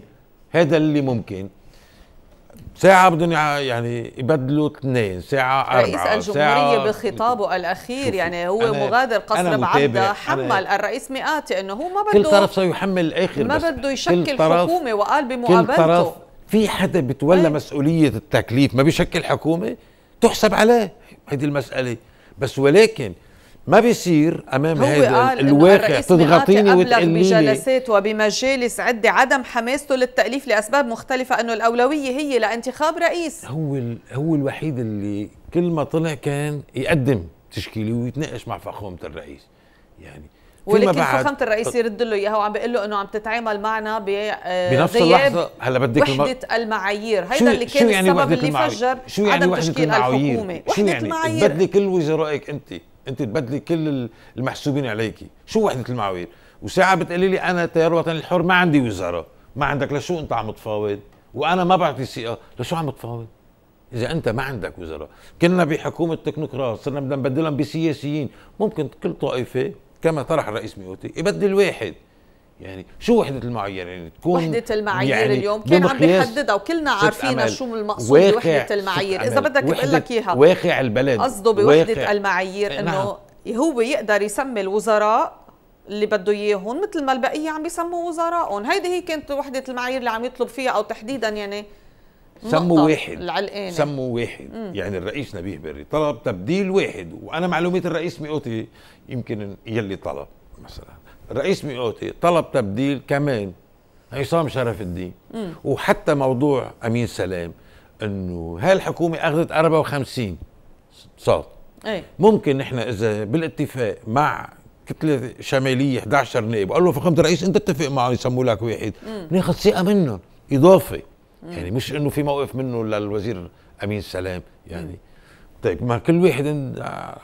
[SPEAKER 2] هذا اللي ممكن ساعة بدهم يعني يبدلوا اثنين ساعة أربعة رئيس الجمهورية بخطابه
[SPEAKER 1] الأخير يعني هو مغادر قصر بعبدة حمل الرئيس مئاتي أنه هو ما بده كل طرف
[SPEAKER 2] سيحمل آخر ما بده يشكل حكومة
[SPEAKER 1] وقال بمقابلته كل طرف
[SPEAKER 2] في حدا بيتولى إيه. مسؤولية التكليف ما بيشكل حكومة تحسب عليه هيدي المسألة بس ولكن ما بيصير امام هذا الواقع تضغطيني وتقليني بجلسات
[SPEAKER 1] وبمجالس عده عدم حماسته للتاليف لاسباب مختلفه انه الاولويه هي لانتخاب رئيس
[SPEAKER 2] هو هو الوحيد اللي كل ما طلع كان يقدم تشكيله ويتناقش مع فخامه الرئيس
[SPEAKER 1] يعني ولكن فخامه الرئيس يرد له اياها وعم بيقول له انه عم تتعامل معنا ب آه، بنفس اللحظه هلا بدك وحده المعايير هيدا اللي كان يعني السبب اللي فجر شو يعني عدم تشكيل الحكومه شو يعني, يعني بدلي
[SPEAKER 2] كل وزرائك انت انت تبدلي كل المحسوبين عليك شو وحده المعاوير وساعه بتقولي لي انا تيار وطني الحر ما عندي وزاره ما عندك لشو انت عم تفاوض وانا ما بعطي ثقه آه. لشو عم تفاوض اذا انت ما عندك وزراء كنا بحكومه تكنوقراط صرنا بدنا نبدلهم بسياسيين ممكن كل طائفه كما طرح الرئيس ميوتي يبدل واحد يعني شو وحدة المعايير يعني تكون وحدة
[SPEAKER 1] المعايير يعني اليوم كان عم بيحددها وكلنا عارفين شو المقصود بوحدة المعايير إذا بدك بقول لك إياها واقع
[SPEAKER 2] البلد قصده بوحدة
[SPEAKER 1] المعايير نعم. إنه هو يقدر يسمي الوزراء اللي بده اياهم مثل ما البقيه عم بيسموا وزرائهم هيدي هي كانت وحده المعايير اللي عم يطلب فيها او تحديدا يعني سموا واحد العلقانة.
[SPEAKER 2] سموا واحد مم. يعني الرئيس نبيه بري طلب تبديل واحد وانا معلومه الرئيس ميقوتي يمكن يلي طلب مثلا رئيس ميؤوتي طلب تبديل كمان عصام شرف الدين مم. وحتى موضوع امين سلام انه هاي الحكومه اخذت 54 صوت أي. ممكن نحن اذا بالاتفاق مع كتله شماليه 11 نائب قال له فخامه الرئيس انت اتفق معه يسموا لك واحد بناخذ ثقه منهم اضافه مم. يعني مش انه في موقف منه للوزير امين سلام يعني مم. طيب ما كل واحد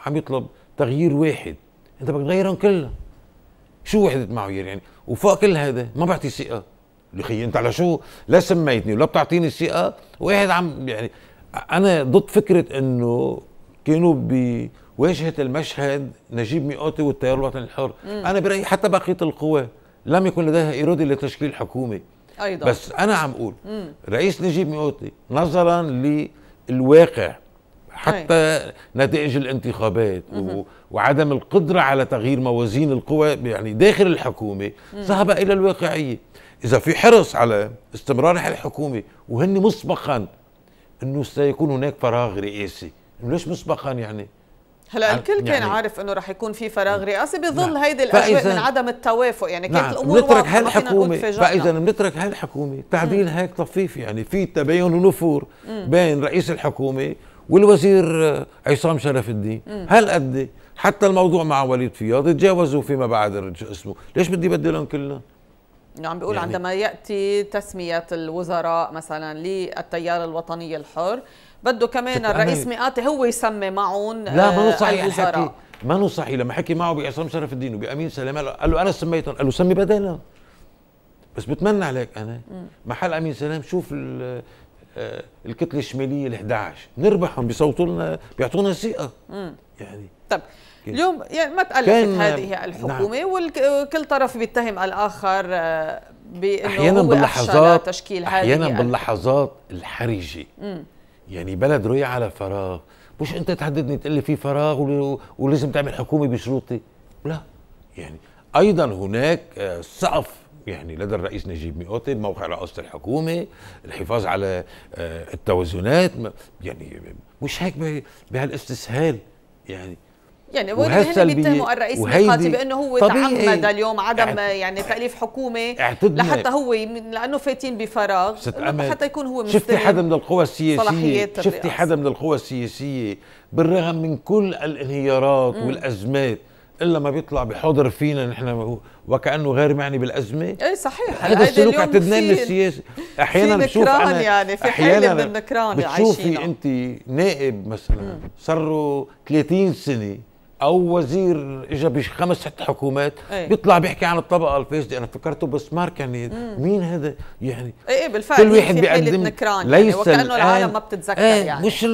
[SPEAKER 2] عم يطلب تغيير واحد انت بدك تغيرهم كلهم شو وحده معوير يعني؟, يعني وفوق كل هذا ما بعطي ثقه لخي انت على شو لا سميتني ولا بتعطيني ثقة وقاعد عم يعني انا ضد فكره انه كانوا بواجهه المشهد نجيب ميقاتي والتيار الوطني الحر مم. انا برايي حتى بقيه القوى لم يكن لديها اراده لتشكيل حكومه ايضا بس انا عم اقول مم. رئيس نجيب ميقاتي نظرا للواقع حتى نتائج الانتخابات وعدم القدرة على تغيير موازين القوى يعني داخل الحكومة ذهب إلى الواقعية إذا في حرص على استمرار الحكومة وهن مسبقا أنه سيكون هناك فراغ رئاسي ليش مسبقا يعني؟ هلا الكل يعني كان عارف
[SPEAKER 1] انه راح يكون في فراغ رئاسي بظل نعم. هيدي الاجواء من عدم التوافق يعني كانت نعم. الامور بنترك هالحكومه فاذا
[SPEAKER 2] بنترك هالحكومه تعديل هيك طفيف يعني في تباين ونفور بين رئيس الحكومه والوزير عصام شرف الدين هالقد حتى الموضوع مع وليد فياض تجاوزوا فيما بعد اسمه ليش بدي بدلهم كلهم
[SPEAKER 1] عم بيقول يعني عندما ياتي تسميه الوزراء مثلا للتيار الوطني الحر بده كمان الرئيس مئاتي هو يسمي معهم لا ما هو آه، صحيح الحكي
[SPEAKER 2] ما هو صحيح لما حكي معه بعصام شرف الدين وبامين سلام قال له انا سميتهم قال له سمي بدالهم بس بتمنى عليك انا محل امين سلام شوف آه، الكتله الشماليه ال11 نربحهم بيصوتوا لنا بيعطونا ثقه يعني طب اليوم
[SPEAKER 1] يعني ما تألفت هذه نعم. الحكومة نعم. وكل طرف بيتهم الآخر آه، بأنه أحيانا هو باللحظات تشكيل هذه أحيانا
[SPEAKER 2] باللحظات الحرجة يعني بلد روي على فراغ مش أنت تحددني تقول لي في فراغ ولازم تعمل حكومة بشروطي لا يعني أيضا هناك آه، سقف يعني لدى الرئيس نجيب ميقوتي موقع رئاسة الحكومة الحفاظ على آه، التوازنات يعني مش هيك بهالاستسهال يعني
[SPEAKER 1] يعني هن بيتهموا الرئيس ميقاتي بانه هو تعمد اليوم عدم يعني تاليف حكومه لحتى هو لانه فاتين بفراغ حتى يكون هو شفتي حدا من
[SPEAKER 2] القوى السياسيه شفتي حدا من القوى السياسيه بالرغم من كل الانهيارات والازمات الا ما بيطلع بحضر فينا نحن وكانه غير معني بالازمه
[SPEAKER 1] اي صحيح هذا السلوك اعتدناه السياسه
[SPEAKER 2] احيانا بشوف انا يعني في حاله من النكران عايشين بتشوفي انت نائب مثلا صار له 30 سنه او وزير اجى بخمس ست حكومات أيه. بيطلع بيحكي عن الطبقه الفاسده انا فكرته بس مارك يعني مين هذا يعني
[SPEAKER 1] ايه, إيه، بالفعل كل واحد بيقدم نكران يعني، ليس يعني وكانه العالم ما بتتذكر آه يعني مش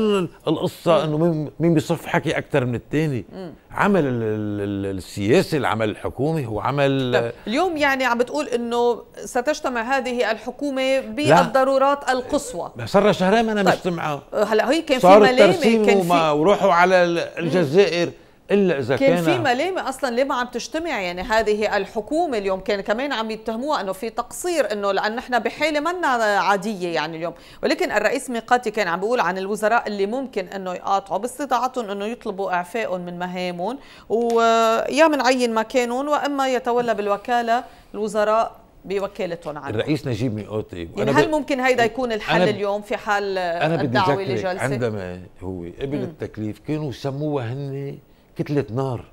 [SPEAKER 2] القصه انه مين مين بيصف حكي اكثر من الثاني عمل السياسي العمل الحكومي هو عمل
[SPEAKER 1] اليوم يعني عم بتقول انه ستجتمع هذه الحكومه بالضرورات القصوى
[SPEAKER 2] صار شهرين انا طيب. مش سمعه
[SPEAKER 1] هلا هي كان في ملامه كان في
[SPEAKER 2] وروحوا على الجزائر مم. الا اذا كان كان في
[SPEAKER 1] ملامه اصلا ليه ما عم تجتمع يعني هذه الحكومه اليوم كان كمان عم يتهموها انه في تقصير انه لان نحن بحاله منا عاديه يعني اليوم ولكن الرئيس ميقاتي كان عم بيقول عن الوزراء اللي ممكن انه يقاطعوا باستطاعتهم انه يطلبوا اعفائهم من مهامهم ويا منعين مكانهم واما يتولى بالوكاله الوزراء بوكالتهم عنه الرئيس
[SPEAKER 2] نجيب ميقاتي يعني هل ب...
[SPEAKER 1] ممكن هيدا يكون الحل أنا... اليوم في حال أنا الدعوه لجلسه؟
[SPEAKER 2] عندما هو قبل التكليف كانوا سموها هن كتله نار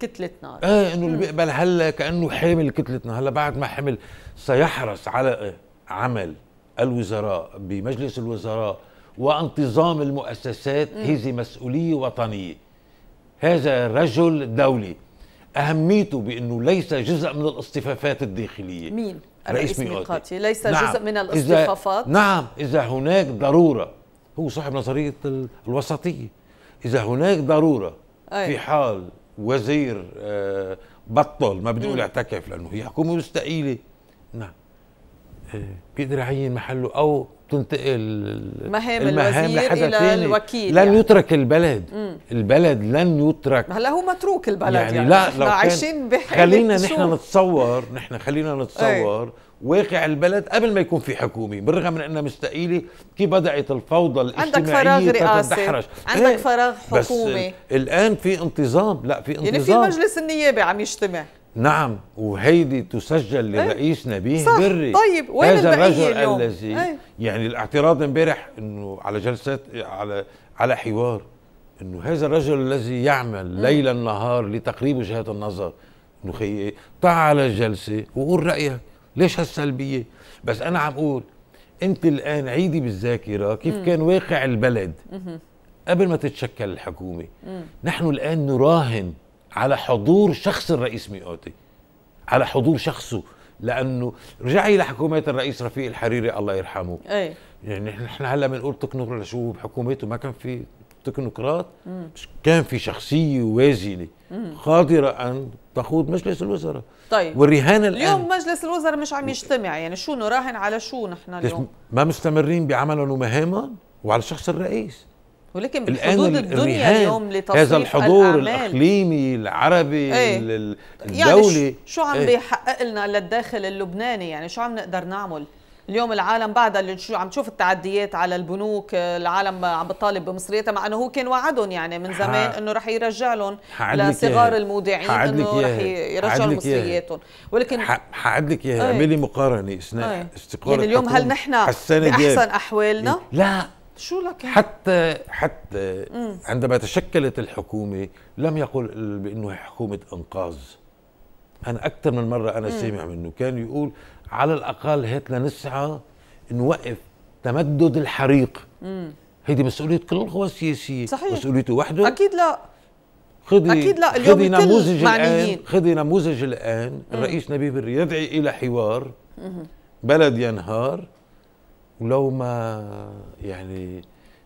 [SPEAKER 1] كتله نار اه انه اللي
[SPEAKER 2] بيقبل هلا كانه حامل كتله نار هلا بعد ما حمل سيحرص على عمل الوزراء بمجلس الوزراء وانتظام المؤسسات هذه مسؤوليه وطنيه هذا رجل دولي اهميته بانه ليس جزء من الاصطفافات الداخليه مين
[SPEAKER 1] رئيس ميقاتي ليس نعم. جزء من الاصطفافات إذا
[SPEAKER 2] نعم اذا هناك ضروره هو صاحب نظريه الوسطيه اذا هناك ضروره في حال وزير آه، بطل ما بدي اقول اعتكف لانه هي حكومه مستقيله نعم آه، بيقدر يعين محله او تنتقل مهام المهام الوزير الى تاني. الوكيل لن يعني. يترك البلد مم. البلد لن يترك هلا
[SPEAKER 1] هو متروك البلد يعني, يعني. لا لو كان عايشين بحاله خلينا نحن
[SPEAKER 2] نتصور نحن خلينا نتصور أي. واقع البلد قبل ما يكون في حكومه بالرغم من انها مستقيله كيف بدات الفوضى الاجتماعيه عندك فراغ رئاسي إيه، عندك
[SPEAKER 1] فراغ حكومي بس
[SPEAKER 2] الان في انتظام لا في انتظام يعني في مجلس
[SPEAKER 1] النيابه عم يجتمع
[SPEAKER 2] نعم وهيدي تسجل للرئيس ايه؟ نبيه صح بري طيب وين هذا الرجل الذي ايه؟ يعني الاعتراض امبارح انه على جلسات على على حوار انه هذا الرجل الذي يعمل إيه. ليلا نهار لتقريب وجهات النظر انه خيي تعال الجلسه وقول رايك ليش هالسلبيه بس انا عم اقول انت الان عيدي بالذاكره كيف مم. كان واقع البلد مم. قبل ما تتشكل الحكومه مم. نحن الان نراهن على حضور شخص الرئيس ميقاتي على حضور شخصه لانه رجعي لحكومات الرئيس رفيق الحريري الله يرحمه أي. يعني نحن هلا بنقول تكنولوجيا شو بحكومته ما كان في تكنوقراط كان في شخصيه وازله قادره ان تخوض مجلس الوزراء
[SPEAKER 1] طيب والرهان الان اليوم مجلس الوزراء مش عم يجتمع يعني شو نراهن على شو نحن اليوم
[SPEAKER 2] ما مستمرين بعملهم ومهامهم وعلى شخص الرئيس
[SPEAKER 1] ولكن بحدود الدنيا اليوم لتصريف هذا الحضور الأعمال.
[SPEAKER 2] الاقليمي العربي ايه؟ يعني الدولي يعني شو عم ايه؟
[SPEAKER 1] بيحقق لنا للداخل اللبناني يعني شو عم نقدر نعمل اليوم العالم بعد اللي عم تشوف التعديات على البنوك العالم عم بتطالب بمصريتها مع انه هو كان وعدهم يعني من زمان انه رح يرجع لهم لصغار المودعين انه رح يرجع مصرياتهم ولكن
[SPEAKER 2] حعدلك اياها اعملي إيه. مقارنه اثناء إيه. استقرار يعني اليوم هل نحن باحسن
[SPEAKER 1] احوالنا؟ إيه. لا شو لك يعني؟
[SPEAKER 2] حتى حتى مم. عندما تشكلت الحكومه لم يقل بانه حكومه انقاذ انا اكثر من مره انا سامع منه كان يقول على الاقل هات نسعى نوقف تمدد الحريق هيدي مسؤوليه كل القوى السياسيه صحيح مسؤوليته وحده اكيد لا خذي اكيد لا اليوم خذي نموذج الان خذي نموذج الان مم. الرئيس نبيل بري يدعي الى حوار مم. بلد ينهار ولو ما يعني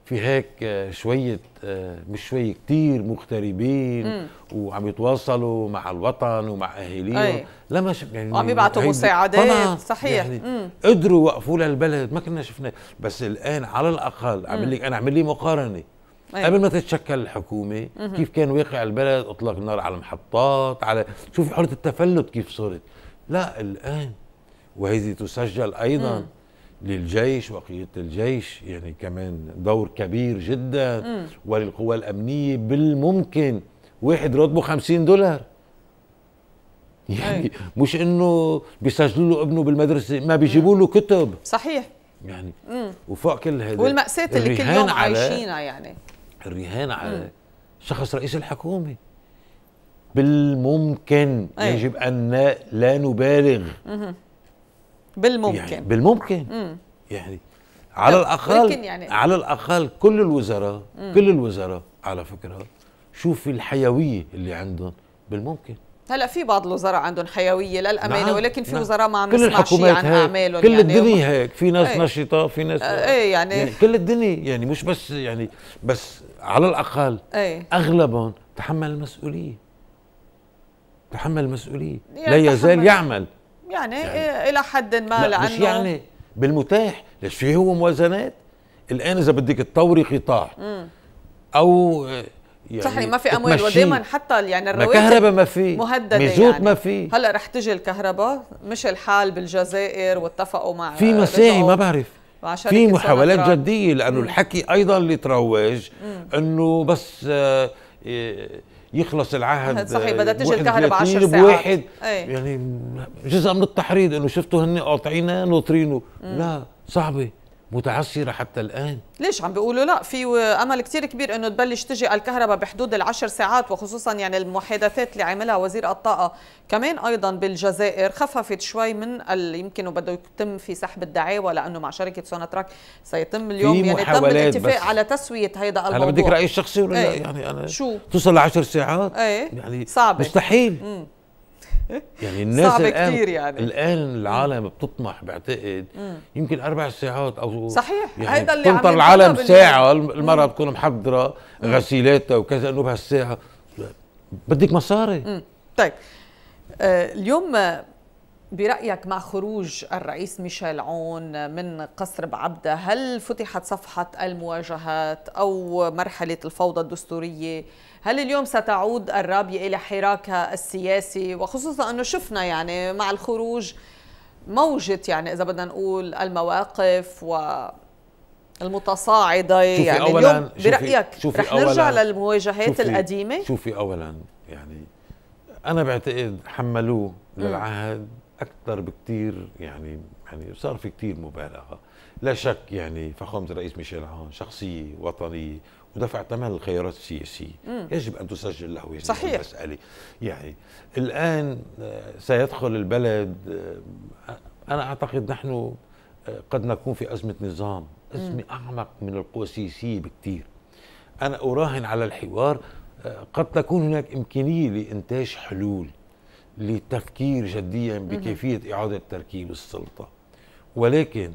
[SPEAKER 2] في هيك آه، شويه آه، مش شويه كتير مغتربين وعم يتواصلوا مع الوطن ومع اهاليهم لما شف يعني وعم يبعثوا مساعدات صحيح يعني قدروا وقفوا للبلد ما كنا شفناه بس الان على الاقل عم لك انا عمل لي مقارنه أيوة. قبل ما تتشكل الحكومة مم. كيف كان واقع البلد اطلاق النار على المحطات على شوفي حالة التفلت كيف صارت لا الآن وهذه تسجل أيضا مم. للجيش وقيادة الجيش يعني كمان دور كبير جدا مم. وللقوى الأمنية بالممكن واحد راتبه 50 دولار يعني أي. مش انه بيسجلوا له ابنه بالمدرسه ما بيجيبوا له كتب صحيح يعني مم. وفوق كل هذا والمأساة اللي كل يوم عايشينها يعني الرهان على مم. شخص رئيس الحكومه بالممكن أي. يجب ان لا نبالغ
[SPEAKER 1] مم. بالممكن يعني بالممكن مم.
[SPEAKER 2] يعني على الاقل يعني على الاقل كل الوزراء مم. كل الوزراء على فكره شوف الحيويه اللي عندهم بالممكن
[SPEAKER 1] هلا في بعض الوزراء عندهم حيويه للامانه نعم ولكن في نعم وزراء ما عم نسمع شيء عن اعمالهم كل يعني الدنيا هيك
[SPEAKER 2] في ناس ايه نشطه في ناس إيه،, ايه يعني, يعني كل الدنيا يعني مش بس يعني بس على الاقل ايه اغلبهم تحمل المسؤوليه تحمل المسؤوليه يعني لا يزال يعمل
[SPEAKER 1] يعني, يعني إيه الى حد ما لا لانه مش يعني
[SPEAKER 2] بالمتاح ليش في هو موازنات الان اذا بدك تطوري قطاع او يعني صحيح ما في اموال ودائما حتى يعني الرواتب كهرباء ما في مهدده يعني يعني. ما في
[SPEAKER 1] هلا رح تجي الكهرباء مش الحال بالجزائر واتفقوا مع في مساعي ما بعرف في محاولات جديه
[SPEAKER 2] لانه الحكي ايضا اللي تروج انه بس آه إيه، يخلص العهد صحيح بدها تجي الكهرباء 10 ساعات بواحد ايه؟ يعني جزء من التحريض انه شفتوا هن قاطعينه ناطرينه لا صعبه متعثره حتى الان
[SPEAKER 1] ليش عم بيقولوا لا في امل كثير كبير انه تبلش تجي الكهرباء بحدود العشر ساعات وخصوصا يعني المحادثات اللي عملها وزير الطاقه كمان ايضا بالجزائر خففت شوي من يمكن بده يتم في سحب الدعاوى لانه مع شركه سوناتراك سيتم اليوم يعني تم الاتفاق على تسويه هيدا الموضوع انا بدك رايي الشخصي ولا ايه.
[SPEAKER 2] يعني انا شو توصل لعشر ساعات ايه. يعني صعبه مستحيل
[SPEAKER 1] مم.
[SPEAKER 2] يعني الناس صعب الآن كتير يعني الآن العالم بتطمح بعتقد يمكن أربع ساعات أو صحيح يعني هيدا اللي تنطر العالم ساعة المرأة بتكون محضرة غسيلاتها وكذا إنه بهالساعة بدك مصاري
[SPEAKER 1] طيب آه اليوم برأيك مع خروج الرئيس ميشيل عون من قصر بعبدة هل فتحت صفحة المواجهات أو مرحلة الفوضى الدستورية هل اليوم ستعود الرابية إلى حراكها السياسي وخصوصا أنه شفنا يعني مع الخروج موجة يعني إذا بدنا نقول المواقف و المتصاعدة يعني أولاً اليوم برأيك شوفي, رح نرجع أولاً للمواجهات شوفي القديمة
[SPEAKER 2] شوفي أولا يعني أنا بعتقد حملوه للعهد اكثر بكثير يعني يعني صار في كثير مبالغه لا شك يعني فخامه الرئيس ميشيل عون شخصيه وطنيه ودفع ثمن الخيارات السياسيه مم. يجب ان تسجل له صحيح المساله يعني الان آه، سيدخل البلد آه، انا اعتقد نحن آه، قد نكون في ازمه نظام ازمه اعمق من القوى السياسيه بكثير انا اراهن على الحوار قد تكون هناك امكانيه لانتاج حلول للتفكير جديا بكيفية إعادة تركيب السلطة ولكن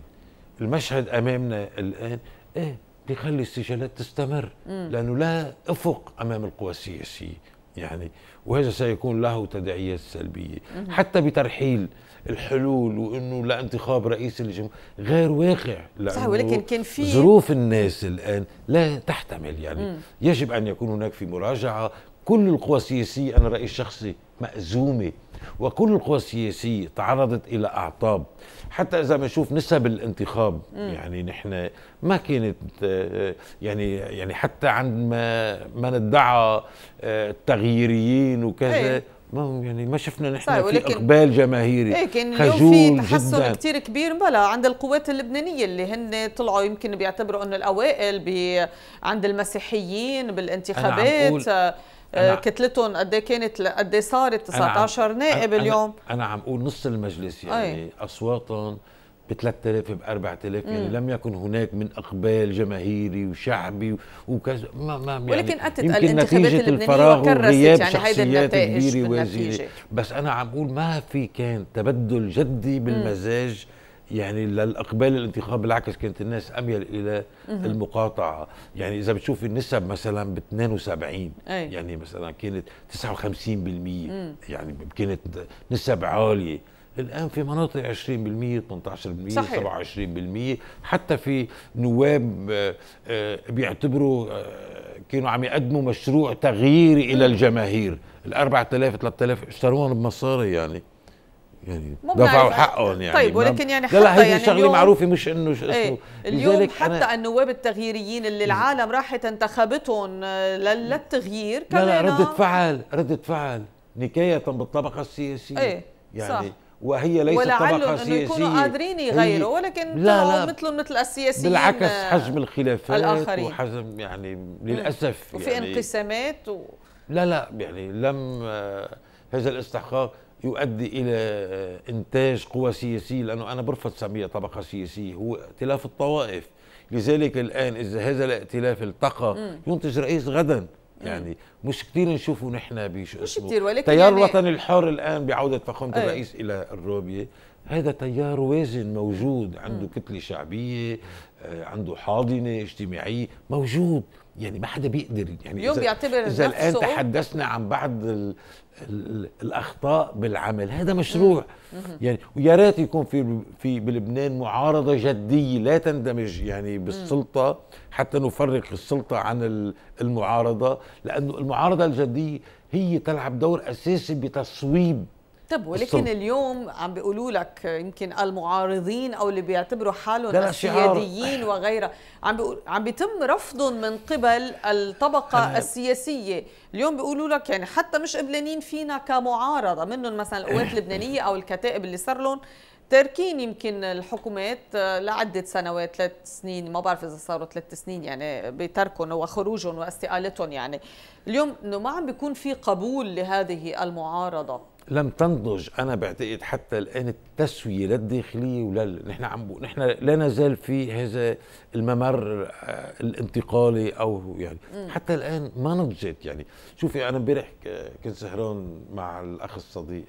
[SPEAKER 2] المشهد أمامنا الآن إيه بيخلي السجالات تستمر لأنه لها أفق أمام القوى السياسية يعني وهذا سيكون له تداعيات سلبية حتى بترحيل الحلول وانه لا انتخاب رئيس الجمهور غير واقع صح ولكن كان في ظروف الناس الان لا تحتمل يعني مم. يجب ان يكون هناك في مراجعه كل القوى السياسيه انا رايي الشخصي مأزومة وكل القوى السياسية تعرضت إلى أعطاب حتى إذا بنشوف نسب الانتخاب م. يعني نحن ما كانت يعني يعني حتى عند ما من ادعى آه، التغييريين وكذا إيه. ما يعني ما شفنا نحن في اقبال جماهيري ايه كان في تحسن كثير
[SPEAKER 1] كبير بلا عند القوات اللبنانيه اللي هن طلعوا يمكن بيعتبروا انه الاوائل عند المسيحيين بالانتخابات آه، آه، كتلتهم قد ايه كانت قد ايه صارت 19 نائب اليوم
[SPEAKER 2] انا عم اقول نص المجلس يعني أي. اصواتهم ب 3000 ب 4000 يعني لم يكن هناك من اقبال جماهيري وشعبي وكذا ما ما يعني ولكن اتت الانتخابات اللبنانيه وكرست يعني هيدي النتائج كبيره بس انا عم اقول ما في كان تبدل جدي بالمزاج مم. يعني للاقبال الانتخاب بالعكس كانت الناس اميل الى المقاطعه يعني اذا بتشوف النسب مثلا ب 72 أي. يعني مثلا كانت 59% يعني كانت نسب عاليه الان في مناطق 20% 18% 27% حتى في نواب آه، آه، بيعتبروا آه، كانوا عم يقدموا مشروع تغييري الى الجماهير ال 4000 3000 اشتروهم بمصاري يعني يعني دفعوا حقهم يعني طيب ولكن يعني حتى لا لا يعني شغله معروفه مش انه شو إيه، اسمه ايه اليوم حتى أنا
[SPEAKER 1] النواب التغييريين اللي العالم راحت انتخبتهم للتغيير كمان لا لا ردة
[SPEAKER 2] فعل ردة فعل نكاية بالطبقة السياسية ايه يعني صح وهي ليست طبقة سياسية انه يكونوا قادرين يغيروا ولكن لا لا
[SPEAKER 1] مثلهم مثل السياسيين بالعكس آه، حجم الخلافات الآخرين
[SPEAKER 2] وحجم يعني للأسف وفي يعني
[SPEAKER 1] انقسامات و...
[SPEAKER 2] لا لا يعني لم آه، هذا الاستحقاق يؤدي الى انتاج قوى سياسيه لانه انا برفض سميها طبقه سياسيه هو ائتلاف الطوائف لذلك الان اذا هذا الائتلاف التقى ينتج رئيس غدا يعني مش كثير نشوفه نحن بشو مش اسمه كتير ولكن تيار الوطني يعني الحر الان بعوده فخامه أيه. الرئيس الى الروبيه هذا تيار وازن موجود عنده كتله شعبيه آه، عنده حاضنه اجتماعيه موجود يعني ما حدا بيقدر يعني اليوم بيعتبر إذا الآن تحدثنا عن بعض الاخطاء بالعمل هذا مشروع يعني ويا ريت يكون في في بلبنان معارضه جديه لا تندمج يعني بالسلطه حتى نفرق السلطه عن المعارضه لانه المعارضه الجديه هي تلعب دور اساسي بتصويب
[SPEAKER 1] طب ولكن الصوت. اليوم عم بيقولوا لك يمكن المعارضين او اللي بيعتبروا حالهم السياديين وغيرها عم بيقول عم بيتم رفضهم من قبل الطبقه أنا... السياسيه اليوم بيقولوا لك يعني حتى مش قبلانين فينا كمعارضه منهم مثلا القوات اللبنانيه او الكتائب اللي صار لهم تاركين يمكن الحكومات آه، لعدة سنوات ثلاث سنين ما بعرف إذا صاروا ثلاث سنين يعني بتركهم وخروجهم واستقالتهم يعني اليوم إنه ما عم بيكون في قبول لهذه المعارضة
[SPEAKER 2] لم تنضج أنا بعتقد حتى الآن التسوية لا الداخلية ولا نحن عم نحن لا نزال في هذا الممر آه، الانتقالي أو يعني م. حتى الآن ما نضجت يعني شوفي أنا امبارح كنت سهران مع الأخ الصديق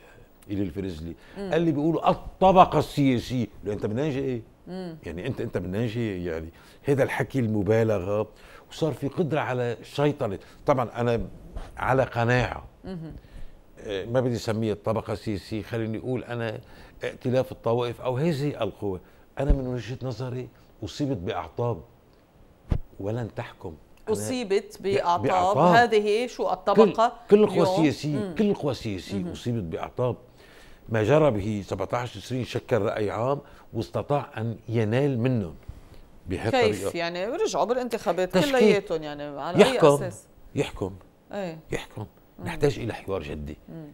[SPEAKER 2] إلي الفريزلي قال لي بيقولوا الطبقة السياسية أنت من إيه؟ مم. يعني أنت أنت من إيه يعني؟ هذا الحكي المبالغة وصار في قدرة على الشيطنة طبعا أنا على قناعة مم. آه، ما بدي اسميها الطبقه السياسيه خليني اقول انا ائتلاف الطوائف او هذه القوى انا من وجهه نظري اصيبت باعطاب ولن تحكم اصيبت
[SPEAKER 1] باعطاب, بأعطاب. هذه إيه؟ شو الطبقه كل القوى السياسيه
[SPEAKER 2] كل القوى السياسيه اصيبت باعطاب ما جرى به 17 تشرين شكل رأي عام واستطاع أن ينال منهم بهالطريقة كيف طريقة.
[SPEAKER 1] يعني رجعوا بالانتخابات كلياتهم يعني على يحكم أي أساس يحكم أي. يحكم نحتاج إلى حوار جدي مم.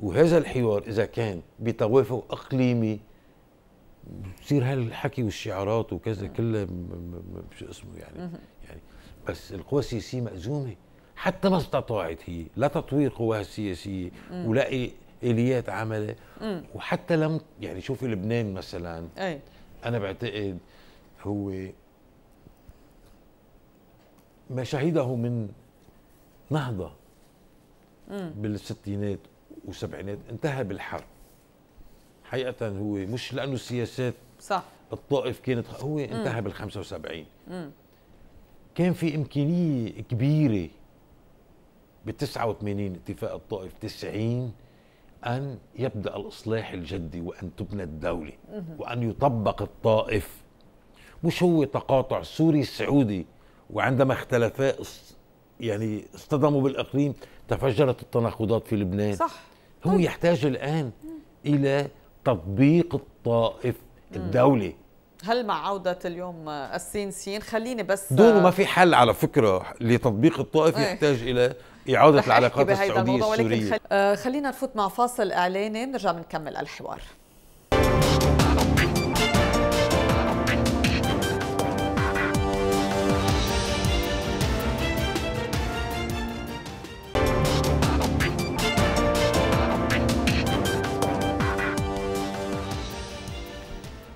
[SPEAKER 2] وهذا الحوار إذا كان بتوافق إقليمي بصير هالحكي والشعارات وكذا كله شو اسمه يعني مم. يعني بس القوى السياسية مأزومة حتى ما استطاعت هي لا تطوير قواها السياسية ولا إيه. اليات عمله مم. وحتى لم يعني شوفي لبنان مثلا أي. انا بعتقد هو ما شهده من نهضه مم. بالستينات والسبعينات انتهى بالحرب حقيقه هو مش لانه السياسات صح الطائف كانت هو انتهى بال 75 كان في امكانيه كبيره ب 89 اتفاق الطائف 90 أن يبدأ الإصلاح الجدي وأن تبنى الدولة وأن يطبق الطائف مش هو تقاطع سوري سعودي وعندما اختلفا يعني اصطدموا بالإقليم تفجرت التناقضات في لبنان صح هو طيب. يحتاج الآن إلى تطبيق الطائف الدولي
[SPEAKER 1] هل مع عودة اليوم السين سين خليني بس دونه ما في
[SPEAKER 2] حل على فكرة لتطبيق الطائف إيه. يحتاج إلى إعادة العلاقات السعودية السورية
[SPEAKER 1] آه، خلينا نفوت مع فاصل إعلاني بنرجع بنكمل الحوار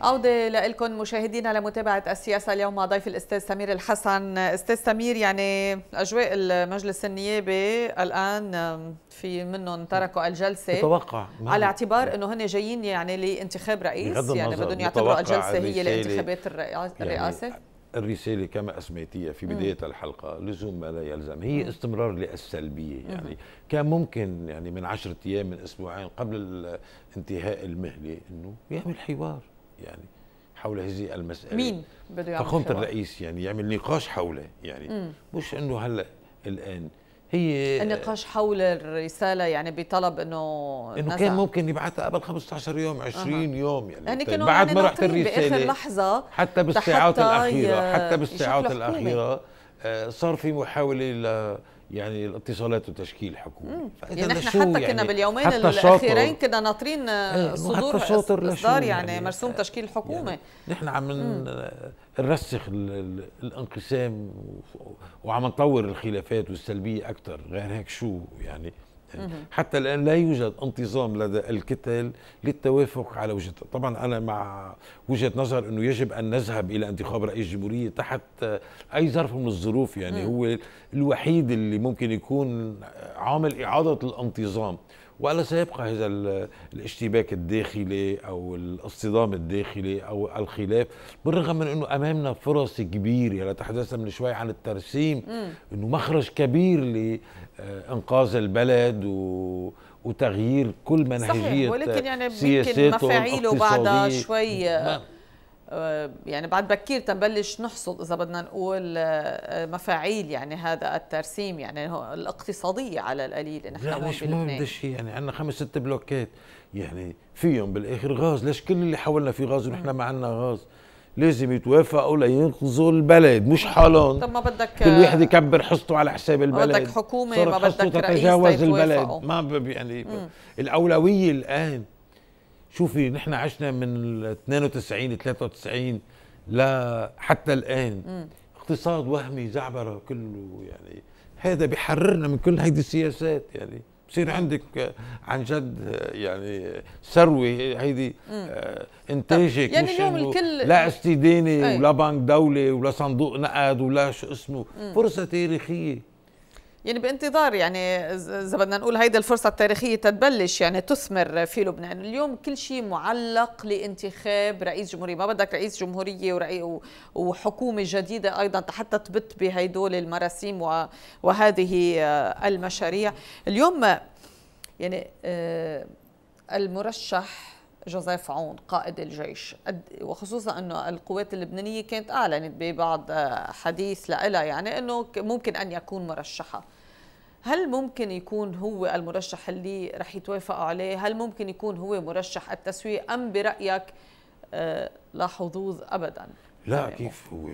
[SPEAKER 1] عودة لكم مشاهدينا لمتابعة السياسة اليوم مع ضيف الأستاذ سمير الحسن أستاذ سمير يعني أجواء المجلس النيابي الآن في منهم تركوا الجلسة متوقع
[SPEAKER 2] على اعتبار
[SPEAKER 1] أنه هن جايين يعني لانتخاب رئيس يعني بدهم يعتبروا الجلسة هي لانتخابات يعني الرئاسة يعني
[SPEAKER 2] الرسالة كما أسميتها في بداية م. الحلقة لزوم ما لا يلزم هي استمرار للسلبية يعني م. كان ممكن يعني من عشرة أيام من أسبوعين قبل انتهاء المهلة أنه يعمل حوار يعني حول هذه المسألة مين
[SPEAKER 1] بده يعمل فخامة الرئيس
[SPEAKER 2] يعني يعمل نقاش حوله يعني مم. مش انه هلا الان هي النقاش
[SPEAKER 1] حول الرساله يعني بطلب انه انه كان
[SPEAKER 2] ممكن يبعثها قبل 15 يوم 20 أه. يوم يعني, يعني كانوا بعد ما رحت الرساله باخر
[SPEAKER 1] لحظه حتى بالساعات الاخيره حتى بالساعات الاخيره
[SPEAKER 2] آه، صار في محاوله يعني الاتصالات وتشكيل حكومه يعني احنا حتى يعني؟ كنا باليومين حتى الاخيرين
[SPEAKER 1] كنا ناطرين آه، إيه، صدور اصدار يعني, يعني مرسوم تشكيل حكومه يعني نحن عم
[SPEAKER 2] نرسخ الانقسام وعم نطور الخلافات والسلبيه اكثر غير هيك شو يعني يعني حتى الآن لا يوجد انتظام لدى الكتل للتوافق على وجهة طبعا أنا مع وجهة نظر أنه يجب أن نذهب إلى انتخاب رئيس جمهورية تحت أي ظرف من الظروف يعني هو الوحيد اللي ممكن يكون عامل إعادة الانتظام والا سيبقى هذا الاشتباك الداخلي او الاصطدام الداخلي او الخلاف بالرغم من انه امامنا فرص كبيره يعني تحدثنا من شوي عن الترسيم انه مخرج كبير آه، انقاذ البلد و... وتغيير كل منهجيه صحيح ولكن يعني يمكن مفاعيله بعدها شوي آه، نعم.
[SPEAKER 1] آه، يعني بعد بكير تنبلش نحصد اذا بدنا نقول مفاعيل يعني هذا الترسيم يعني الاقتصاديه على القليل نحن لا ليش ما بدش
[SPEAKER 2] شيء يعني عندنا خمس ست بلوكات يعني فيهم بالاخر غاز ليش كل اللي حولنا في غاز ونحن ما عندنا غاز لازم يتوافقوا لينقذوا البلد مش حالان طب
[SPEAKER 1] ما بدك كل واحد
[SPEAKER 2] يكبر حصته على حساب البلد بدك حكومه ما بدك تتجاوز البلد ما يعني مم. الاولويه الان شوفي نحن عشنا من 92 93 لا حتى الان مم. اقتصاد وهمي زعبره كله يعني هذا بيحررنا من كل هيدي السياسات يعني بصير عندك آه، عن جد آه، يعني ثروه هيدي آه، انتاجك يعني اليوم الكل لا استدينه ولا بنك دوله ولا صندوق نقد ولا شو اسمه مم. فرصه تاريخيه
[SPEAKER 1] يعني بانتظار يعني اذا بدنا نقول هيدي الفرصه التاريخيه تتبلش يعني تثمر في لبنان اليوم كل شيء معلق لانتخاب رئيس جمهوريه ما بدك رئيس جمهوريه ورئي وحكومه جديده ايضا حتى تبت بهدول المراسيم وهذه آه، المشاريع اليوم يعني آه، المرشح جوزيف عون قائد الجيش وخصوصا أنه القوات اللبنانية كانت أعلنت ببعض آه، حديث لها يعني أنه ممكن أن يكون مرشحة هل ممكن يكون هو المرشح اللي رح يتوافقوا عليه هل ممكن يكون هو مرشح التسويق أم برأيك آه، لا حظوظ أبدا
[SPEAKER 2] لا كيف هو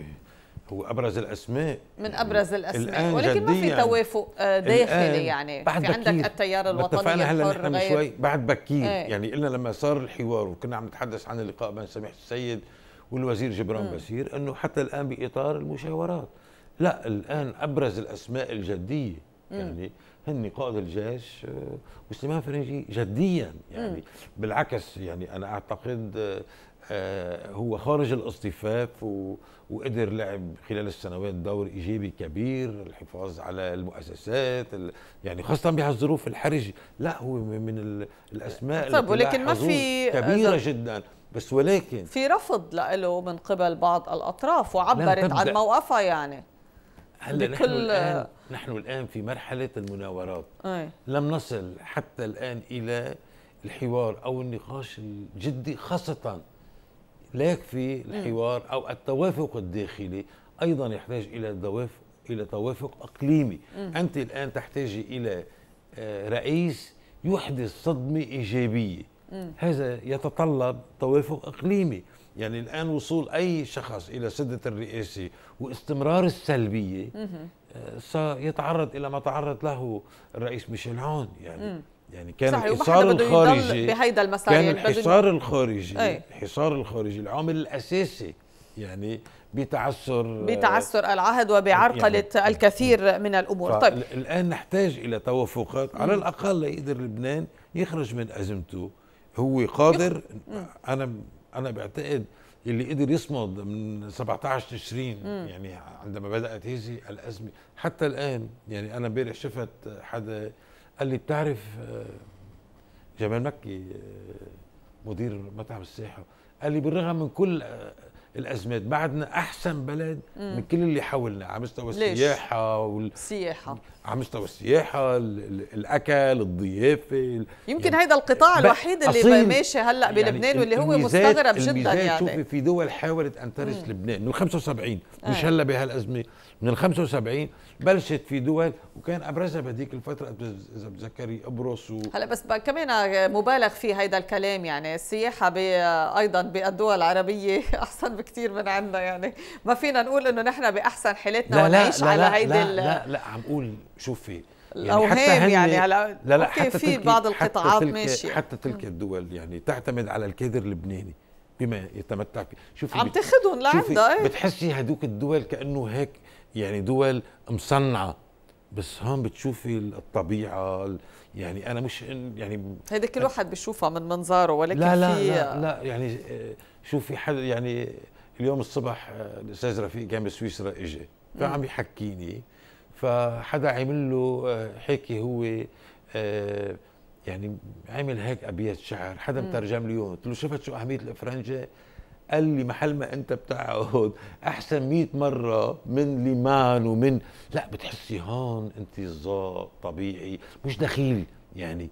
[SPEAKER 2] هو ابرز الاسماء من ابرز الاسماء ولكن ما في توافق آه، داخلي يعني بعد في عندك التيار الوطني اتفقنا هلا نحن شوي بعد بكير ايه. يعني قلنا لما صار الحوار وكنا عم نتحدث عن اللقاء بين سميح السيد والوزير جبران م. انه حتى الان باطار المشاورات لا الان ابرز الاسماء الجديه يعني هن قائد الجيش آه، وسليمان فرنجي جديا يعني م. بالعكس يعني انا اعتقد آه، آه، هو خارج الاصطفاف وقدر لعب خلال السنوات دور ايجابي كبير الحفاظ على المؤسسات يعني خاصه بهالظروف الحرج لا هو من الاسماء طب ولكن ما في كبيره آه، جدا بس ولكن في
[SPEAKER 1] رفض له من قبل بعض الاطراف وعبرت عن موقفها يعني هلا نحن الان
[SPEAKER 2] نحن الان في مرحله المناورات أي. لم نصل حتى الان الى الحوار او النقاش الجدي خاصه لا يكفي الحوار او التوافق الداخلي ايضا يحتاج الى الى توافق اقليمي انت الان تحتاج الى آه، رئيس يحدث صدمه ايجابيه هذا يتطلب توافق اقليمي يعني الان وصول اي شخص الى سده الرئاسه واستمرار السلبيه آه، سيتعرض الى ما تعرض له الرئيس ميشيل عون يعني يعني كان صحيح. الحصار الخارجي بهيدا المسار كان الحصار الخارجي أي. الحصار الخارجي العامل الاساسي يعني بتعسر آه، بتعسر
[SPEAKER 1] العهد وبعرقلة يعني الكثير من الأمور طيب
[SPEAKER 2] الآن نحتاج إلى توافقات على الأقل ليقدر لبنان يخرج من أزمته هو قادر يخ... أنا أنا بعتقد اللي قدر يصمد من 17 تشرين يعني عندما بدأت هذه الأزمة حتى الآن يعني أنا امبارح شفت حدا قال لي بتعرف آه، جمال مكي آه، مدير مطعم السياحه قال لي بالرغم من كل آه، الازمات بعدنا احسن بلد من كل اللي حولنا على مستوى السياحه وال...
[SPEAKER 1] السياحه
[SPEAKER 2] على مستوى السياحه الاكل الضيافه يمكن
[SPEAKER 1] يعني هيدا القطاع الوحيد اللي ماشي هلا يعني بلبنان يعني واللي هو مستغرب جدا يعني شوفي
[SPEAKER 2] في دول حاولت ان ترس لبنان من 75 آه. مش هلا بهالازمه من ال 75 بلشت في دول وكان ابرزها بهذيك الفتره اذا بتذكري قبرص و... هلا
[SPEAKER 1] بس كمان مبالغ في هيدا الكلام يعني السياحه بي ايضا بالدول العربيه احسن بكثير من عندنا يعني ما فينا نقول انه نحن باحسن حالاتنا ونعيش على هيدي لا, لا لا
[SPEAKER 2] لا عم قول شوفي يعني حتى يعني على لا لا حتى في تلك بعض القطاعات حتى تلك ماشيه حتى تلك الدول يعني تعتمد على الكادر اللبناني بما يتمتع فيه شوفي عم تاخذهم لعندها ايه بتحسي هدوك الدول كانه هيك يعني دول مصنعه بس هون بتشوفي الطبيعه يعني انا مش يعني
[SPEAKER 1] هيدا كل واحد بيشوفها من منظاره ولكن لا لا, في لا,
[SPEAKER 2] لا يعني آه، شوفي حد يعني اليوم الصبح آه، الاستاذ رفيق كان بسويسرا اجى فعم يحكيني فحدا عامل له هيك آه، هو آه، يعني عمل هيك ابيات شعر حدا مترجم له قلت له شفت شو اهميه الافرنجه قال لي محل ما انت بتقعد احسن مئة مره من ليمان ومن لا بتحسي هون انت ظابط طبيعي مش دخيل يعني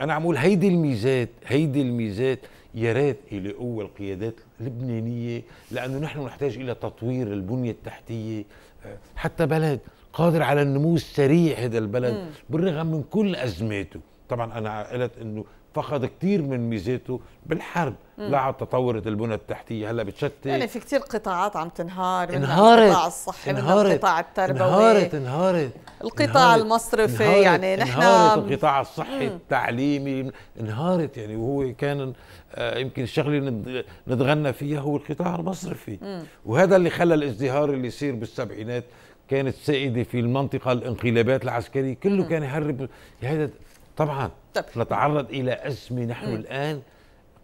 [SPEAKER 2] انا عم اقول هيدي الميزات هيدي الميزات يا ريت الى قوه القيادات اللبنانيه لانه نحن نحتاج الى تطوير البنيه التحتيه آه، حتى بلد قادر على النمو السريع هذا البلد مم. بالرغم من كل ازماته طبعا انا قلت انه فقد كثير من ميزاته بالحرب لا على تطورت البنى التحتيه هلا بتشتت يعني
[SPEAKER 1] في كثير قطاعات عم تنهار انهارت القطاع الصحي انهارت القطاع التربوي انهارت انهارت القطاع انهارت المصرفي انهارت يعني نحن انهارت القطاع الصحي مم.
[SPEAKER 2] التعليمي انهارت يعني وهو كان آه، يمكن الشغله اللي نتغنى فيها هو القطاع المصرفي مم. وهذا اللي خلى الازدهار اللي يصير بالسبعينات كانت سائده في المنطقه الانقلابات العسكريه كله م. كان يهرب هذا طبعا طب. نتعرض الى ازمه نحن م. الان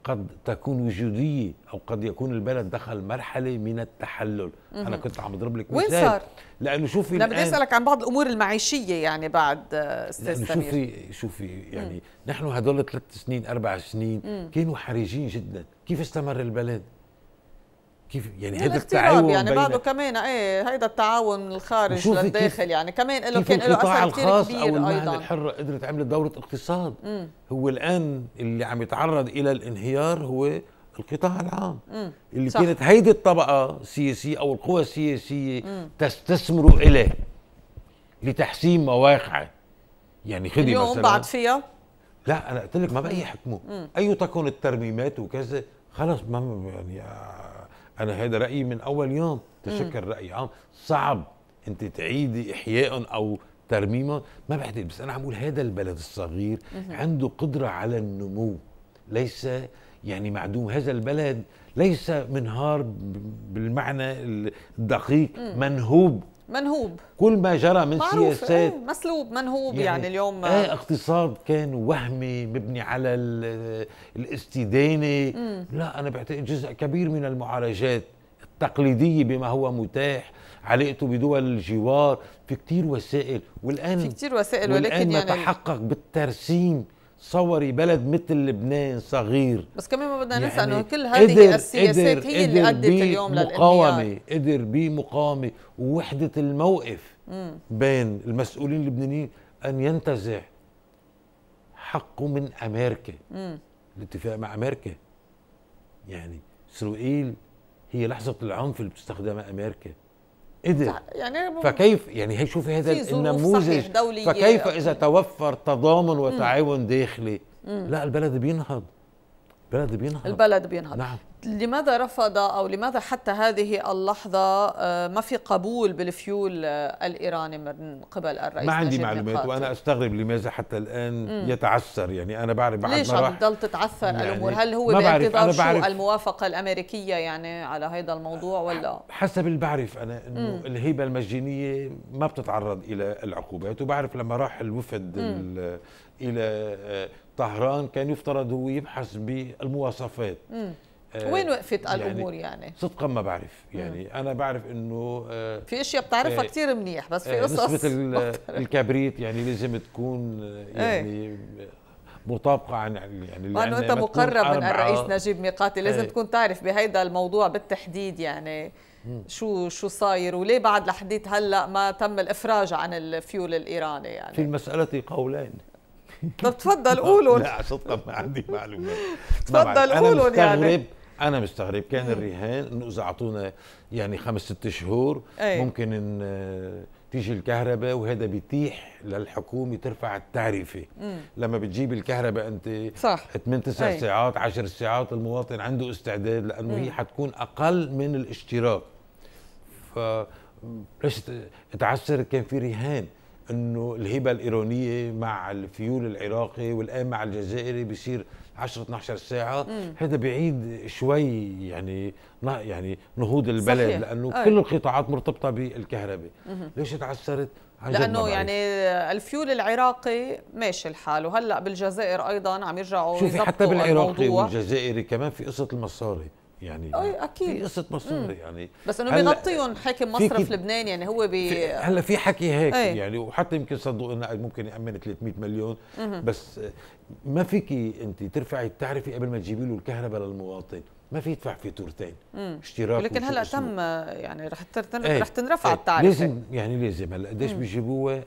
[SPEAKER 2] قد تكون وجوديه او قد يكون البلد دخل مرحله من التحلل م انا كنت عم بضرب لك مثال وين صار لانه شوفي انا بدي اسالك
[SPEAKER 1] عن بعض الامور المعيشيه يعني بعد آه، استاذ شوفي
[SPEAKER 2] شوفي يعني م. نحن هدول ثلاث سنين اربع سنين م. كانوا حرجين جدا كيف استمر البلد كيف يعني هذا التعاون يعني بعده
[SPEAKER 1] كمان ايه هيدا التعاون من الخارج للداخل يعني كمان له كان له اثر كثير كبير او المهن
[SPEAKER 2] الحره قدرت تعمل دوره اقتصاد م. هو الان اللي عم يتعرض الى الانهيار هو القطاع العام م. اللي صح. كانت هيدي الطبقه السياسيه او القوى السياسيه تستثمر اليه لتحسين مواقعه يعني خذي اليوم مثلا اليوم بعد فيها لا انا قلت لك ما بقى يحكموا اي تكون الترميمات وكذا خلص ما يعني آه، انا هذا رايي من اول يوم تشكل راي عام صعب انت تعيدي احياء او ترميمه ما بعتقد بس انا عم اقول هذا البلد الصغير عنده قدره على النمو ليس يعني معدوم هذا البلد ليس منهار بالمعنى الدقيق منهوب منهوب كل ما جرى من معروف. سياسات ايه
[SPEAKER 1] مسلوب منهوب يعني, يعني اليوم ايه
[SPEAKER 2] اقتصاد كان وهمي مبني على الاستدانه لا انا بعتقد جزء كبير من المعالجات التقليديه بما هو متاح علاقته بدول الجوار في كتير وسائل والان في كتير وسائل والآن ولكن ما يعني تحقق بالترسيم صوري بلد مثل لبنان صغير
[SPEAKER 1] بس كمان ما بدنا ننسى يعني انه كل هذه السياسات قدر هي قدر اللي ادت اليوم للمقاومه
[SPEAKER 2] قدر بمقاومه ووحده الموقف مم. بين المسؤولين اللبنانيين ان ينتزع حقه من امريكا مم. الاتفاق مع امريكا يعني اسرائيل هي لحظه العنف اللي بتستخدمها امريكا ايه ده؟ يعني فكيف يعني هي شوفي هذا النموذج فكيف اذا توفر تضامن وتعاون داخلي لا البلد بينهض البلد بينهض البلد بينهض نعم
[SPEAKER 1] لماذا رفض او لماذا حتى هذه اللحظه آه، ما في قبول بالفيول آه، الايراني من قبل الرئيس ما عندي معلومات وانا
[SPEAKER 2] استغرب لماذا حتى الان مم. يتعثر يعني انا بعرف بعد ليش عم
[SPEAKER 1] تضل تتعثر يعني الامور هل هو بانتظار شو الموافقه الامريكيه يعني على هذا الموضوع ولا
[SPEAKER 2] حسب اللي بعرف انا انه الهيبه المجانيه ما بتتعرض الى العقوبات وبعرف لما راح الوفد الى آه، طهران كان يفترض هو يبحث بالمواصفات آه وين وقفت يعني الامور يعني؟ صدقا ما بعرف يعني مم. انا بعرف انه آه
[SPEAKER 1] في اشياء بتعرفها آه كثير منيح بس في آه، قصص
[SPEAKER 2] نسبه الكبريت يعني لازم تكون آه، إيه. يعني ايه؟ مطابقه عن يعني, يعني لانه انت مقرب من الرئيس نجيب ميقاتي لازم ايه؟ تكون
[SPEAKER 1] تعرف بهيدا الموضوع بالتحديد يعني شو شو صاير وليه بعد لحديت هلا ما تم الافراج عن الفيول الايراني يعني
[SPEAKER 2] في المساله قولين طب تفضل قولوا لا صدقا ما عندي معلومات
[SPEAKER 1] تفضل قولوا يعني انا مستغرب
[SPEAKER 2] انا مستغرب كان الرهان انه اذا اعطونا يعني خمس ست شهور أي. ممكن ان آه، تيجي الكهرباء وهذا بيتيح للحكومه ترفع التعرفه لما بتجيب الكهرباء انت صح 8 9 أي. ساعات 10 ساعات المواطن عنده استعداد لانه هي حتكون اقل من الاشتراك ف ليش اتعسر آه، كان في رهان انه الهبه الايرانيه مع الفيول العراقي والان مع الجزائري بيصير 10 12 ساعه هذا بعيد شوي يعني يعني نهوض البلد صحيح. لانه أي. كل القطاعات مرتبطه بالكهرباء ليش تعثرت عن لانه يعني
[SPEAKER 1] الفيول العراقي ماشي الحال وهلا بالجزائر ايضا عم يرجعوا شوفي حتى بالعراقي
[SPEAKER 2] والجزائري كمان في قصه المصاري يعني اي اكيد في قصه مصر يعني بس انه بيغطيهم حاكم مصرف
[SPEAKER 1] لبنان يعني هو بي هلا في حكي هيك أي.
[SPEAKER 2] يعني وحتى يمكن النقد ممكن يامن 300 مليون مم. بس ما فيك انت ترفعي التعرفه قبل ما تجيبي له الكهرباء للمواطن ما في يدفع فاتورتين اشتراك لكن هلا تم
[SPEAKER 1] يعني رح رح تنرفع التعرفه لازم
[SPEAKER 2] يعني لازم هلا قديش بيجيبوها آه،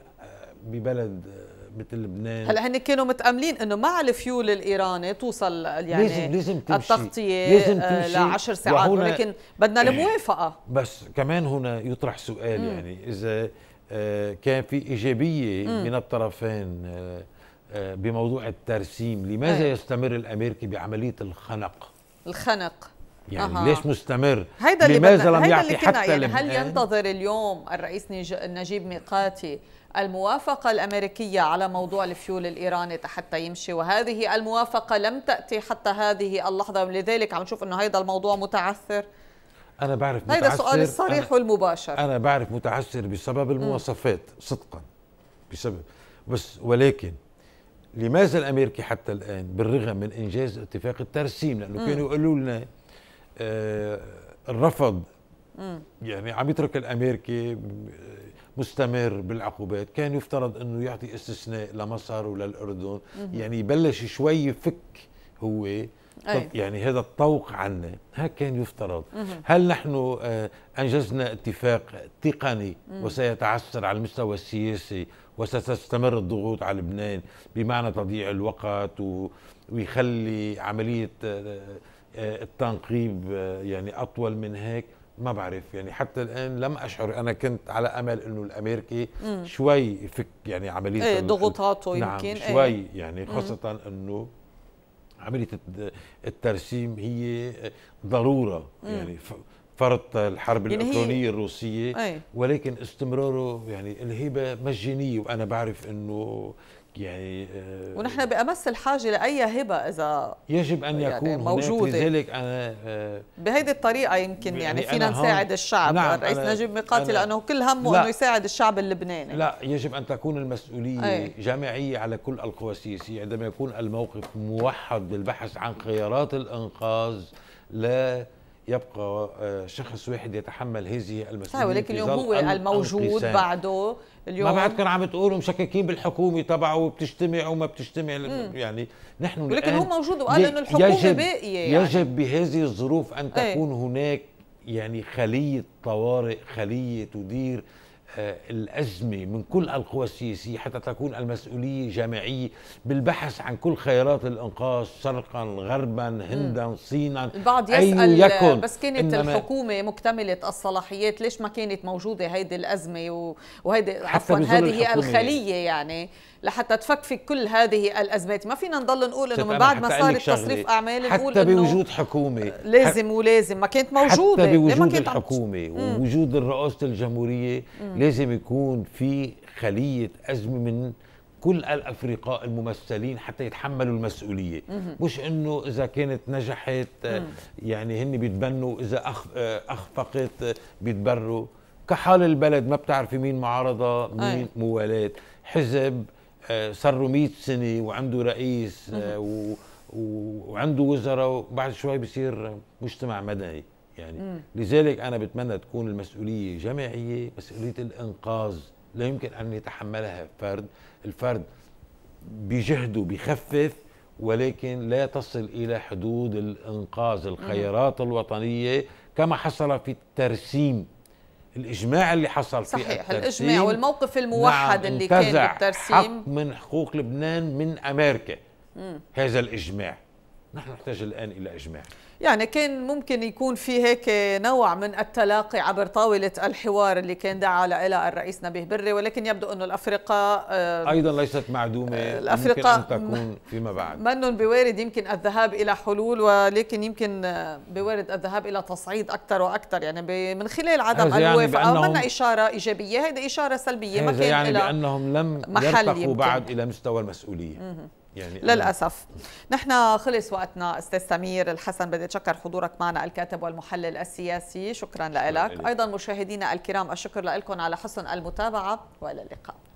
[SPEAKER 2] ببلد آه، مثل لبنان هلا
[SPEAKER 1] هن كانوا متاملين انه مع الفيول الايراني توصل يعني لازم لازم تمشي التغطيه لازم آه، تمشي لعشر ساعات ولكن بدنا الموافقه
[SPEAKER 2] بس كمان هنا يطرح سؤال مم. يعني اذا آه، كان في ايجابيه مم. من الطرفين آه، بموضوع الترسيم لماذا هي. إيه. يستمر الامريكي بعمليه الخنق
[SPEAKER 1] الخنق يعني أه. ليش مستمر هيدا اللي لماذا لم يعطي حتى يعني هل ينتظر اليوم الرئيس نجيب ميقاتي الموافقة الأمريكية على موضوع الفيول الإيراني حتى يمشي وهذه الموافقة لم تأتي حتى هذه اللحظة ولذلك عم نشوف أنه هذا الموضوع متعثر
[SPEAKER 2] أنا بعرف متعثر هذا السؤال الصريح أنا والمباشر أنا بعرف متعثر بسبب المواصفات صدقا بسبب بس ولكن لماذا الامريكي حتى الان بالرغم من انجاز اتفاق الترسيم لانه كانوا يقولوا لنا آه الرفض يعني عم يترك الامريكي مستمر بالعقوبات كان يفترض أنه يعطي استثناء لمصر وللأردن يعني يبلش شوي يفك هو أي. يعني هذا الطوق عنا هك كان يفترض هل نحن آه، أنجزنا اتفاق تقني وسيتعثر على المستوى السياسي وستستمر الضغوط على لبنان بمعنى تضييع الوقت و... ويخلي عملية آه، آه، التنقيب يعني أطول من هيك ما بعرف يعني حتى الان لم اشعر انا كنت على امل انه الامريكي مم. شوي يفك يعني عمليه ايه ضغوطاته نعم يمكن إيه. شوي ايه. يعني خاصه مم. انه عمليه الترسيم هي ضروره مم. يعني فرط الحرب يعني الالكترونيه هي... الروسيه أي. ولكن استمراره يعني الهبه مجانيه وانا بعرف انه يعني آه،
[SPEAKER 1] ونحن بامس الحاجه لاي هبه اذا
[SPEAKER 2] يجب ان يعني يكون يعني موجوده لذلك انا آه،
[SPEAKER 1] بهيدي الطريقه يمكن يعني, يعني فينا نساعد الشعب نعم الرئيس نجيب ميقاتي لانه كل همه لا انه يساعد الشعب اللبناني
[SPEAKER 2] لا يجب ان تكون المسؤوليه أي. جماعيه على كل القوى السياسيه عندما يكون الموقف موحد بالبحث عن خيارات الانقاذ لا يبقى آه، شخص واحد يتحمل هذه المسؤوليه ولكن اليوم هو الموجود
[SPEAKER 1] بعده اليوم ما بعد كان
[SPEAKER 2] عم تقولوا مشككين بالحكومه تبعه وبتجتمع وما بتجتمع مم. يعني نحن ولكن هو موجود وقال انه الحكومه يجب باقيه يعني. يجب بهذه الظروف ان إيه. تكون ايه؟ هناك يعني خليه طوارئ خليه تدير آه، الأزمة من كل القوى السياسية حتى تكون المسؤولية جماعية بالبحث عن كل خيارات الإنقاذ شرقا غربا هندا صينا البعض يسأل يكن بس كانت الحكومة
[SPEAKER 1] مكتملة الصلاحيات ليش ما كانت موجودة هيدي الأزمة وهيدي عفوا هذه الخلية يعني لحتى تفكفك كل هذه الازمات ما فينا نضل نقول انه من بعد ما صار تصريف اعمال نقول حتى بوجود
[SPEAKER 2] حكومه
[SPEAKER 1] لازم ولازم ما كانت موجوده حتى بوجود كانت الحكومه
[SPEAKER 2] ووجود الرئاسة الجمهوريه مم. لازم يكون في خليه ازمه من كل الافرقاء الممثلين حتى يتحملوا المسؤوليه مم. مش انه اذا كانت نجحت يعني هن بيتبنوا اذا أخ... اخفقت بيتبروا كحال البلد ما بتعرفي مين معارضه مين أي. موالاه حزب صار له 100 سنه وعنده رئيس آه، و وعنده وزراء وبعد شوي بصير مجتمع مدني يعني لذلك انا بتمنى تكون المسؤوليه جماعيه مسؤوليه الانقاذ لا يمكن ان يتحملها فرد الفرد بجهده بخفف ولكن لا تصل الى حدود الانقاذ الخيارات الوطنيه كما حصل في الترسيم الاجماع اللي حصل صحيح في صحيح الاجماع والموقف الموحد نعم اللي كان بالترسيم حق من حقوق لبنان من امريكا مم. هذا الاجماع نحن نحتاج الان الى اجماع
[SPEAKER 1] يعني كان ممكن يكون في هيك نوع من التلاقي عبر طاولة الحوار اللي كان دعا لها الرئيس نبيه بري ولكن يبدو أنه الأفرقاء آه، أيضا
[SPEAKER 2] ليست معدومة آه، الأفريقا أن تكون فيما بعد
[SPEAKER 1] منن بوارد يمكن الذهاب إلى حلول ولكن يمكن آه، بوارد الذهاب إلى تصعيد أكثر وأكثر يعني من خلال عدم الموافقة يعني منا إشارة إيجابية هذه إشارة سلبية ما كان يعني
[SPEAKER 2] بأنهم لم يرتقوا بعد إلى مستوى المسؤولية يعني للاسف
[SPEAKER 1] نحن خلص وقتنا استاذ سمير الحسن بدي اتشكر حضورك معنا الكاتب والمحلل السياسي شكرا لك ايضا مشاهدينا الكرام الشكر لكم على حسن المتابعه والى اللقاء